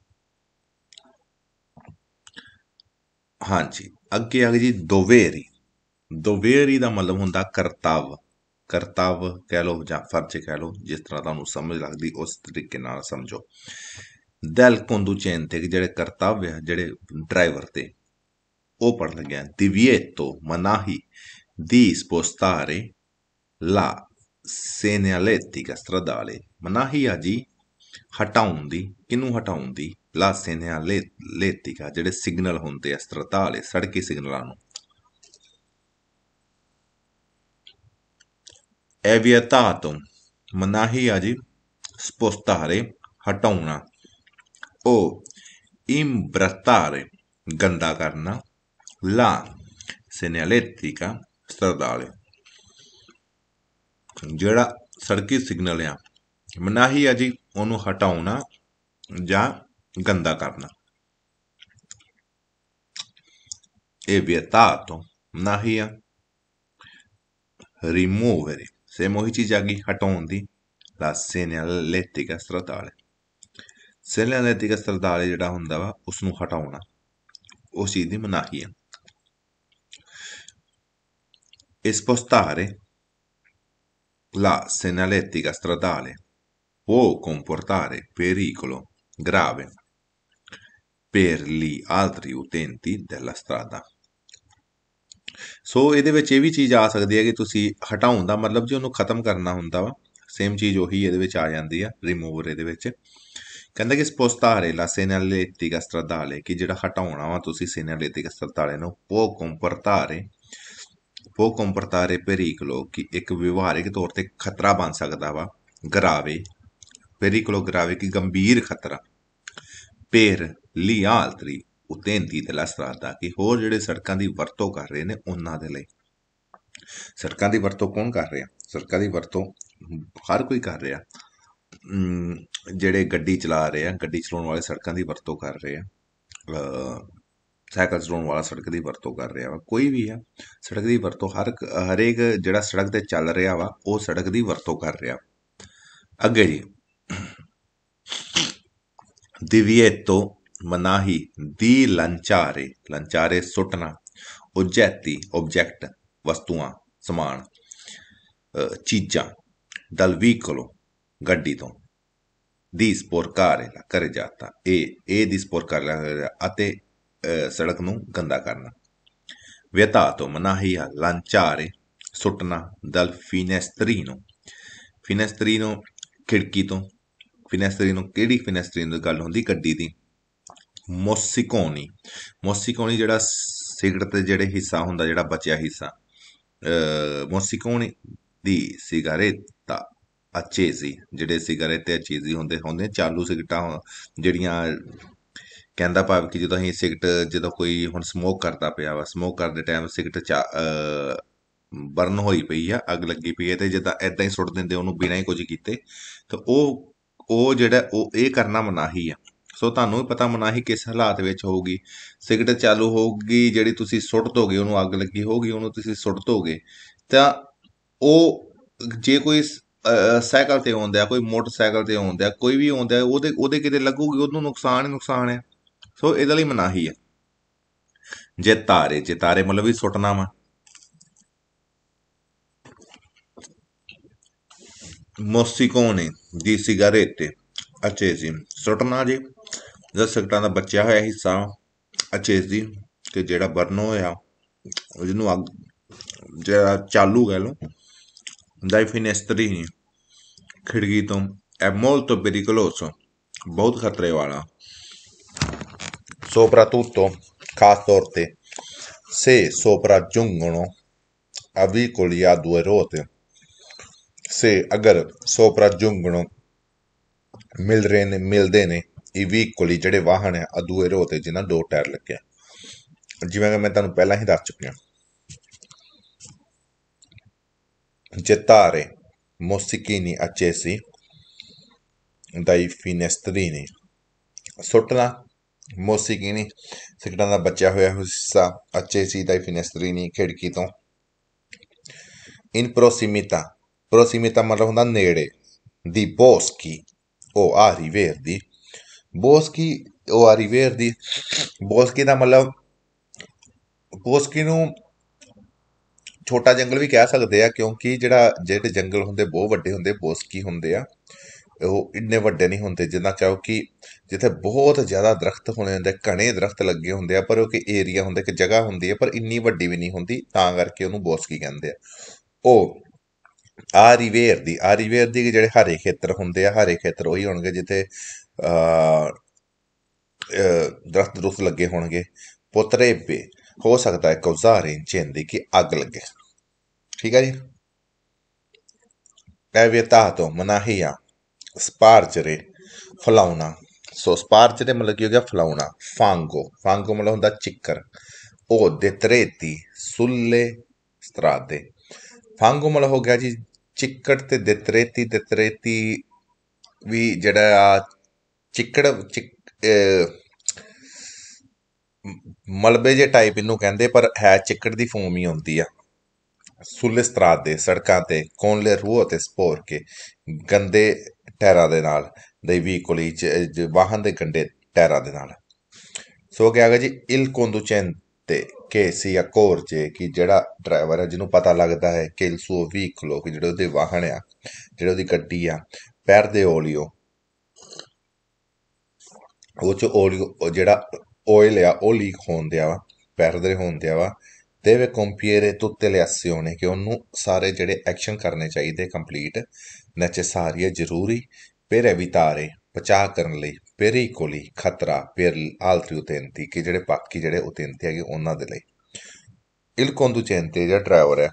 ਹਾਂਜੀ ਅੱਗੇ ਆ ਗਈ ਜੀ ਦੋਵੇਰੀ ਦੋਵੇਰੀ ਦਾ ਮਤਲਬ ਹੁੰਦਾ ਕਰਤਵ ਕਰਤਵ ਕਹਿ ਲੋ ਜਾਂ ਫਰਜ਼ ਕਹਿ ਲੋ ਜਿਸ ਤਰ੍ਹਾਂ ਤੁਹਾਨੂੰ ਸਮਝ ਲੱਗਦੀ ਉਸ ਤਰੀਕੇ ਨਾਲ ਸਮਝੋ ਦੈਲ ਕੰਦੂਚੇਨ ਤੇ ਜਿਹੜੇ ਕਰਤੱਵ ਜਿਹੜੇ ਡਰਾਈਵਰ ਤੇ ਉਹ ਪੜ ਦਿਵਿਏ ਤੋ ਮਨਾਹੀ ਦੀ ਪੋਸਟਾਰੇ ਲਾ ਸੇਨਿਆਲੇਟਿਕਾ ਸਟਰਾਡਾਲੇ ਮਨਾਹੀ ਆ ਜੀ ਹਟਾਉਣ ਦੀ ਕਿਨੂੰ ਹਟਾਉਣ ਦੀ ਲਾ ਸੇਨਿਆਲੇਟਿਕਾ ਜਿਹੜੇ ਸਿਗਨਲ ਹੁੰਦੇ ਆ ਸਟradale ਸੜਕੀ ਸਿਗਨਲਾਂ ਨੂੰ ਐਵਿਅਤਾ ਤੋਂ ਮਨਾਹੀ ਆ ਜੀ ਸਪੋਸਟਾਰੇ ਹਟਾਉਣਾ ਓ imbrattare ਗੰਦਾ ਕਰਨਾ ਲਾ segnaletica ਸਰਦਾਲੇ ਜਿਹੜਾ ਸੜਕੀ ਸਿਗਨਲ ਆ ਮਨਾਹੀ ਆ ਜੀ ਉਹਨੂੰ ਹਟਾਉਣਾ ਜਾਂ ਗੰਦਾ ਕਰਨਾ evitato nahi rimuovere se semmoici aghi Hatondi, la segnalettica stradale ਸੈਲੈਂਲੈਟਿਕ ਸਟਰਦਾਲ ਜਿਹੜਾ ਹੁੰਦਾ ਵਾ ਉਸ ਨੂੰ ਹਟਾਉਣਾ ਉਸ ਚੀਜ਼ ਦੀ ਮਨਾਹੀ ਹੈ Espostare la segnalettica stradale può comportare pericolo grave per gli altri utenti della strada. ਸੋ ਇਹਦੇ ਵਿੱਚ ਇਹ ਵੀ ਚੀਜ਼ ਆ ਸਕਦੀ ਹੈ ਕਿ ਤੁਸੀਂ ਹਟਾਉਣ ਦਾ ਮਤਲਬ ਜੀ ਉਹਨੂੰ ਖਤਮ ਕਰਨਾ ਹੁੰਦਾ ਵਾ ਸੇਮ ਚੀਜ਼ ਉਹੀ ਇਹਦੇ ਵਿੱਚ ਆ ਜਾਂਦੀ ਆ ਰਿਮੂਵਰ ਇਹਦੇ ਵਿੱਚ ਕਹਿੰਦਾ ਕਿ ਸਪੋਸਟਾਰੇ la cena elettrica stradale ਕਿ ਜਿਹੜਾ ਹਟਾਉਣਾ ਵਾ ਤੁਸੀਂ ਸੇਨਾ elettrica stradale ਨੂੰ ਪੋ ਕੰਪਰਤਾਰੇ ਪੋ ਕੰਪਰਟਾਰੇ ਪੇਰੀਕਲੋ ਕਿ ਇੱਕ ਵਿਵਹਾਰਿਕ ਤੌਰ ਤੇ ਖਤਰਾ ਬਣ ਸਕਦਾ ਵਾ ਗਰਾਵੇ ਪੇਰੀਕਲੋ ਗਰਾਵੇ ਕਿ ਗੰਭੀਰ ਖਤਰਾ ਪੇਰ ਲੀ ਆਲਤਰੀ ਉਦੇਂਤੀ ਤੇ ਲਸਰਾ ਰਾਤਾ ਕਿ ਹੋਰ ਜਿਹੜੇ ਸੜਕਾਂ ਦੀ ਵਰਤੋਂ ਕਰ ਰਹੇ ਨੇ ਉਹਨਾਂ ਦੇ ਲਈ ਸੜਕਾਂ ਦੀ ਵਰਤੋਂ ਕੌਣ ਕਰ ਰਿਹਾ ਸੜਕਾਂ ਦੀ ਵਰਤੋਂ ਹਰ ਕੋਈ ਕਰ ਰਿਹਾ ਜਿਹੜੇ ਗੱਡੀ ਚਲਾ ਰਹੇ ਆ ਗੱਡੀ ਚਲਾਉਣ ਵਾਲੇ ਸੜਕਾਂ ਦੀ ਵਰਤੋਂ ਕਰ ਰਹੇ ਆ ਸਾਈਕਲ ਚਲਾਉਣ ਵਾਲਾ ਸੜਕ ਦੀ ਵਰਤੋਂ ਕਰ ਰਿਹਾ ਵਾ ਕੋਈ ਵੀ ਆ ਸੜਕ ਦੀ ਵਰਤੋਂ ਹਰ ਹਰੇਕ ਜਿਹੜਾ ਸੜਕ ਤੇ ਚੱਲ ਰਿਹਾ ਵਾ ਉਹ ਸੜਕ ਦੀ ਵਰਤੋਂ ਕਰ ਰਿਹਾ ਅੱਗੇ ਜੀ ਦਿਵਿਏਤੋ ਮਨਾਹੀ ਦੀ ਲੰਚਾਰੇ ਲੰਚਾਰੇ ਸੁੱਟਣਾ ਉਜੈਤੀ ਆਬਜੈਕਟ ਵਸਤੂਆਂ ਸਮਾਨ ਚੀਜ਼ਾਂ ਦਲ ਵੀਕਲੋ ਗੱਡੀ ਤੋਂ ਦੀ ਸਪੋਰਕਾਰੇ ਦਾ ਕਰੇ ਜਾਤਾ ਇਹ ਇਹ ਦੀ ਸਪੋਰਕਾਰੇ ਅਤੇ ਸੜਕ ਨੂੰ ਗੰਦਾ ਕਰਨਾ ਵਿਤਾ ਤੋਂ ਮਨਾਹੀ ਆ ਲੰਚਾਰੇ ਸੁੱਟਣਾ ਦਲ ਫਿਨੈਸਟਰੀਨੋ ਫਿਨੈਸਟਰੀਨੋ ਖਿੜਕੀ ਤੋਂ ਫਿਨੈਸਟਰੀਨੋ ਕਿਹੜੀ ਫਿਨੈਸਟਰੀਨੋ ਗੱਲ ਹੁੰਦੀ ਗੱਡੀ ਦੀ ਮੋਸਿਕੋਨੀ ਮੋਸਿਕੋਨੀ ਜਿਹੜਾ ਸਿਗਰਟ ਦੇ ਜਿਹੜੇ ਹਿੱਸਾ ਹੁੰਦਾ ਜਿਹੜਾ ਬਚਿਆ ਹਿੱਸਾ ਮੋਸਿਕੋਨੀ ਦੀ ਸਿਗਾਰੇਟ ਦਾ ਅਚੇਜ਼ੀ ਜਿਹੜੇ ਸਿਗਰਟ ਤੇ ਅਚੇਜ਼ੀ ਹੁੰਦੇ ਹੁੰਦੇ ਚਾਲੂ ਸਿਗਟਾ ਜਿਹੜੀਆਂ ਕਹਿੰਦਾ ਭਾਵ ਕਿ ਜਦੋਂ ਅਸੀਂ ਸਿਗਰਟ ਜਦੋਂ ਕੋਈ ਹੁਣ ਸਮੋਕ ਕਰਦਾ ਪਿਆ ਵਾ ਸਮੋਕ ਕਰਦੇ ਟਾਈਮ ਸਿਗਰਟ ਬਰਨ ਹੋਈ ਪਈ ਆ ਅੱਗ ਲੱਗੀ ਪਈ ਹੈ ਤੇ ਜਿੱਦਾਂ ਐਦਾਂ ਹੀ ਸੁੱਟ ਦਿੰਦੇ ਉਹਨੂੰ ਬਿਨਾਂ ਹੀ ਕੁਝ ਕੀਤੇ ਤਾਂ ਉਹ ਉਹ ਜਿਹੜਾ ਉਹ ਇਹ ਕਰਨਾ ਮਨਾਹੀ ਆ ਸੋ ਤੁਹਾਨੂੰ ਵੀ ਪਤਾ ਮਨਾਹੀ ਕਿਸ ਹਾਲਾਤ ਵਿੱਚ ਹੋਊਗੀ ਸਿਗਰਟ ਚਾਲੂ ਹੋਊਗੀ ਜਿਹੜੀ ਤੁਸੀਂ ਸੁੱਟ ਦੋਗੇ ਉਹਨੂੰ ਅੱਗ ਲੱਗੀ ਹੋਊਗੀ ਉਹਨੂੰ ਤੁਸੀਂ ਸੁੱਟ ਦੋਗੇ ਤਾਂ ਉਹ ਜੇ ਕੋਈ ਸਾਈਕਲ ਤੇ ਆਉਂਦਾ ਕੋਈ ਮੋਟਰਸਾਈਕਲ ਤੇ ਆਉਂਦਾ ਕੋਈ ਵੀ ਆਉਂਦਾ ਉਹਦੇ ਉਹਦੇ ਕਿਤੇ ਲੱਗੂਗੀ ਉਹਨੂੰ ਨੁਕਸਾਨ ਹੀ ਨੁਕਸਾਨ ਹੈ ਸੋ ਇਹਦੇ ਲਈ ਮਨਾਹੀ ਹੈ ਜੇ ਤਾਰੇ ਜੇ ਤਾਰੇ ਮਤਲਬ ਵੀ ਸੁੱਟਣਾ ਵਾ ਮੋਸੀਕੋਨੇ ਦੀ ਸਿਗਰੇਟ ਅਚੇ ਜੀ ਸੁੱਟਣਾ ਜੀ 10 ਸਕਟਾਂ ਦਾ ਬਚਿਆ ਹੋਇਆ ਹਿੱਸਾ ਅਚੇਸ ਦੀ ਕਿ ਜਿਹੜਾ ਬਰਨ ਹੋਇਆ ਜਿਹਨੂੰ ਅੱਗ ਜਿਹੜਾ ਚਾਲੂ ਕਹਿ ਲਓ ਫਿਨੈਸਟਰੀ ਫਿਨੇਸਟਰੀ ਖਿੜਕੀ ਤੋਂ ਐ ਮੋਲ ਤੋਂ ਪਰਿਕਲੋਸੋ ਬਹੁਤ ਖਤਰੇ ਵਾਲਾ soprattutto ਖਾਸ ਤੌਰ ਤੇ ਸੇ ਸੋਪਰਾ ਜੁੰਗਣੋ vicoli ਕੋਲਿਆ due ruote ਸੇ ਅਗਰ ਜੁੰਗਣੋ ਮਿਲ ਰਹੇ ਨੇ ਮਿਲਦੇ ਨੇ ਇਵੀ ਕੋਲੀ ਜਿਹੜੇ ਵਾਹਨ ਆ ਆ ਦੂਏ ਰੋ ਤੇ ਜਿਨ੍ਹਾਂ ਦੋ ਟਾਇਰ ਲੱਗਿਆ ਜਿਵੇਂ ਕਿ ਮੈਂ ਤੁਹਾਨੂੰ ਪਹਿਲਾਂ ਹੀ ਦੱਸ ਚੁੱਕਿਆ gettare mostichini accesi dai ਫਿਨੇਸਟਰੀਨੀ ਸੁੱਟਣਾ ਮੋਸਿਕੀਨੀ ਸਿਕਟਾਂ ਦਾ ਬਚਿਆ ਹੋਇਆ ਹਿੱਸਾ accesi dai ਫਿਨੇਸਟਰੀਨੀ ਖਿੜਕੀ ਤੋਂ ਇਨ ਪ੍ਰੋਸੀਮਿਤਾ ਪ੍ਰੋਸੀਮਿਤਾ ਮਤਲਬ ਹੁੰਦਾ ਨੇੜੇ ਦੀ ਬੋਸਕੀ ਉਹ ਰਿਵੇਰ ਦੀ ਬੋਸਕੀ ਉਹ ਆ ਰਿਵੇਅਰ ਦੀ ਬੋਸਕੀ ਦਾ ਮਤਲਬ ਬੋਸਕੀ ਨੂੰ ਛੋਟਾ ਜੰਗਲ ਵੀ ਕਹਿ ਸਕਦੇ ਆ ਕਿਉਂਕਿ ਜਿਹੜਾ ਜਿਹੜੇ ਜੰਗਲ ਹੁੰਦੇ ਬਹੁਤ ਵੱਡੇ ਹੁੰਦੇ ਬੋਸਕੀ ਹੁੰਦੇ ਆ ਉਹ ਇੰਨੇ ਵੱਡੇ ਨਹੀਂ ਹੁੰਦੇ ਜਿੰਨਾ ਕਿਉਂਕਿ ਜਿੱਥੇ ਬਹੁਤ ਜ਼ਿਆਦਾ ਦਰਖਤ ਹੋਣੇ ਹੁੰਦੇ ਘਣੇ ਦਰਖਤ ਲੱਗੇ ਹੁੰਦੇ ਆ ਪਰ ਉਹ ਕਿ ਏਰੀਆ ਹੁੰਦਾ ਕਿ ਜਗ੍ਹਾ ਹੁੰਦੀ ਹੈ ਪਰ ਇੰਨੀ ਵੱਡੀ ਵੀ ਨਹੀਂ ਹੁੰਦੀ ਤਾਂ ਕਰਕੇ ਉਹਨੂੰ ਬੋਸਕੀ ਕਹਿੰਦੇ ਆ ਉਹ ਆ ਰਿਵੇਅਰ ਦੀ ਆ ਦੀ ਜਿਹੜੇ ਹਰੇ ਖੇਤਰ ਹੁੰਦੇ ਆ ਹਰੇ ਖੇਤਰ ਉਹੀ ਹੋਣਗੇ ਜਿੱਥੇ ਦਰਖਤ ਦਰਖਤ ਲੱਗੇ ਹੋਣਗੇ ਪੁੱਤਰੇ ਪੇ ਹੋ ਸਕਦਾ ਹੈ ਕੌਜ਼ਾਰਿਨ ਚੇਂਦੀ ਕਿ ਅੱਗ ਲੱਗੇ ਠੀਕ ਹੈ ਜੀ ਕੈਵਿਤਾ ਤੋਂ ਮਨਾਹੀਆ ਸਪਾਰਚਰੇ ਫਲਾਉਣਾ ਸੋ ਸਪਾਰਚਰੇ ਮਤਲਬ ਕੀ ਹੋ ਗਿਆ ਫਲਾਉਣਾ ਫਾਂਗੋ ਫਾਂਗੋ ਮਤਲਬ ਹੁੰਦਾ ਚਿੱਕਰ ਉਹ ਦੇ ਤਰੇਤੀ ਸੁੱਲੇ ਸਤਰਾਦੇ ਫਾਂਗੋ ਮਤਲਬ ਹੋ ਗਿਆ ਜੀ ਚਿੱਕੜ ਤੇ ਦੇ ਤਰੇਤੀ ਦੇ ਤਰੇਤੀ ਵੀ ਜਿਹੜਾ ਆ ਚਿੱਕੜ ਚਿੱਕ ਮਲਬੇ ਜੇ ਟਾਈਪ ਇਹਨੂੰ ਕਹਿੰਦੇ ਪਰ ਹੈ ਚਿੱਕੜ ਦੀ ਫੋਮ ਹੀ ਹੁੰਦੀ ਆ ਸੁਲੇ ਸਤਰਾਤ ਦੇ ਸੜਕਾਂ ਤੇ ਕੋਨਲੇ ਰੂਹ ਤੇ ਸਪੋਰ ਕੇ ਗੰਦੇ ਟੈਰਾ ਦੇ ਨਾਲ ਦੇ ਚ ਵਾਹਨ ਦੇ ਗੰਦੇ ਟੈਰਾ ਦੇ ਨਾਲ ਸੋ ਕਿ ਆਗਾ ਜੀ ਇਲ ਕੋਂਦੁਚੈਨ ਤੇ ਆ ਕੋਰ ਜੇ ਕਿ ਜਿਹੜਾ ਡਰਾਈਵਰ ਹੈ ਜਿਹਨੂੰ ਪਤਾ ਲੱਗਦਾ ਹੈ ਕਿ ਇਲ ਸੋ ਵੀਕਲੋ ਕਿ ਜਿਹੜਾ ਉਹਦੇ ਵਾਹਨ ਆ ਜਿਹੜਾ ਉਹਦੀ ਗੱਡੀ ਆ ਪੈਰ ਦੇ ਓਲੀਓ ਉਹ 'ਚ ਓਲ ਜਿਹੜਾ ਓਇਲ ਆ ਉਹ ਲੀਕ ਹੋਣ ਦਿਆ ਵਾ ਪੈਰਦੇ ਹੋਣ ਦਿਆ ਵਾ deve compiere tutte le azioni ਕਿ ਉਹਨੂੰ ਸਾਰੇ ਜਿਹੜੇ ਐਕਸ਼ਨ ਕਰਨੇ ਚਾਹੀਦੇ ਕੰਪਲੀਟ ਹੈ ਜ਼ਰੂਰੀ per evitare ਪਚਾ ਕਰਨ ਲਈ ਕੋਲੀ ਖਤਰਾ per ਆਲਤਰੀ utenti ਕਿ ਜਿਹੜੇ ਬਾਕੀ ਜਿਹੜੇ ਉਤੈਂਤੀ ਹੈਗੇ ਉਹਨਾਂ ਦੇ ਲਈ ਇਲ ਕੋਂਦੂ ਚੈਂਤੇ ਜਿਹੜਾ ਡਰਾਈਵਰ ਹੈ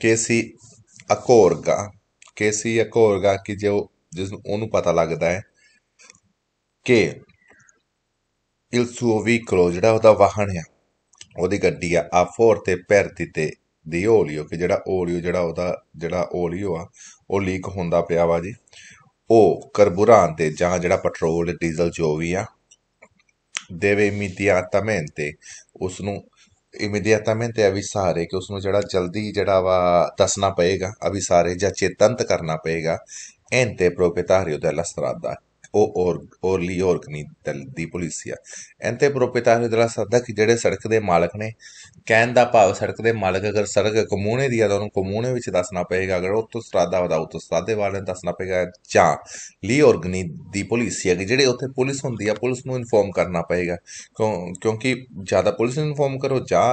ਕੇਸੀ ਸੀ ਅਕੋਰਗਾ ਕੇਸੀ ਸੀ ਅਕੋਰਗਾ ਕਿ ਜੋ ਜਿਸ ਨੂੰ ਉਹਨੂੰ ਪਤਾ ਲੱਗਦਾ ਹੈ ਕਿ ਇਲ suo veicolo, ਜਿਹੜਾ ਉਹਦਾ ਵਾਹਨ ਆ ਉਹਦੀ ਗੱਡੀ ਆ A4 ਤੇ ਪੈਰ ਤੇ ਦੀ ਓਲੀਓ ਕਿ ਜਿਹੜਾ ਓਲੀਓ ਜਿਹੜਾ ਉਹਦਾ ਜਿਹੜਾ ਓਲੀਓ ਆ ਉਹ ਲੀਕ ਹੁੰਦਾ ਪਿਆ ਵਾ ਜੀ ਉਹ ਕਰਬੂਰਾਂ ਤੇ ਜਾਂ ਜਿਹੜਾ ਪੈਟਰੋਲ ਡੀਜ਼ਲ ਜੋ ਵੀ ਆ ਦੇਵੇ immediatamente ਉਸ ਨੂੰ ਇਮੀਡੀਏਟਮੈਂਟ ਅਭੀ ਸਾਰੇ ਕਿ ਉਸ ਨੂੰ ਜਿਹੜਾ ਜਲਦੀ ਜਿਹੜਾ ਵਾ ਦੱਸਣਾ ਪਏਗਾ ਅਭੀ ਸਾਰੇ ਜਾਂ ਚੇਤੰਤ ਕਰਨਾ ਪਏਗਾ ਐਂਤੇ ਪ੍ਰੋਪੇਟਾਰੀਓ ਦੇ ਲਸਤਰਾਦਾ O'Reilly ਨਹੀਂ ਦੀ ਪੁਲਿਸ ਆ ਐਂਤੇ propietario ਦਾ ਸਦਾ ਕਿ ਜਿਹੜੇ ਸੜਕ ਦੇ ਮਾਲਕ ਨੇ ਕਹਿਣ ਦਾ ਭਾਵ ਸੜਕ ਦੇ ਮਾਲਕ ਅਗਰ ਸੜਕ ਕਮੂਨੇ ਦੀ ਆ ਤਾਂ ਉਹਨੂੰ ਕਮੂਨੇ ਵਿੱਚ ਦੱਸਣਾ ਪਏਗਾ ਅਗਰ ਉਹ ਤੋਂ ਸਟਰਾਦਾ ਵਦਾ ਤੋਂ ਸਟਰਾਦੇ ਵਾਲੇ ਨੂੰ ਦੱਸਣਾ ਪਏਗਾ ਜਾਂ ਲੀ ਨਹੀਂ ਦੀ ਪੁਲਿਸ ਆ ਕਿ ਜਿਹੜੇ ਉੱਥੇ ਪੁਲਿਸ ਹੁੰਦੀ ਆ ਪੁਲਿਸ ਨੂੰ ਇਨਫੋਰਮ ਕਰਨਾ ਪਏਗਾ ਕਿਉਂਕਿ ਜ਼ਿਆਦਾ ਪੁਲਿਸ ਨੂੰ ਇਨਫੋਰਮ ਕਰੋ ਜਾਂ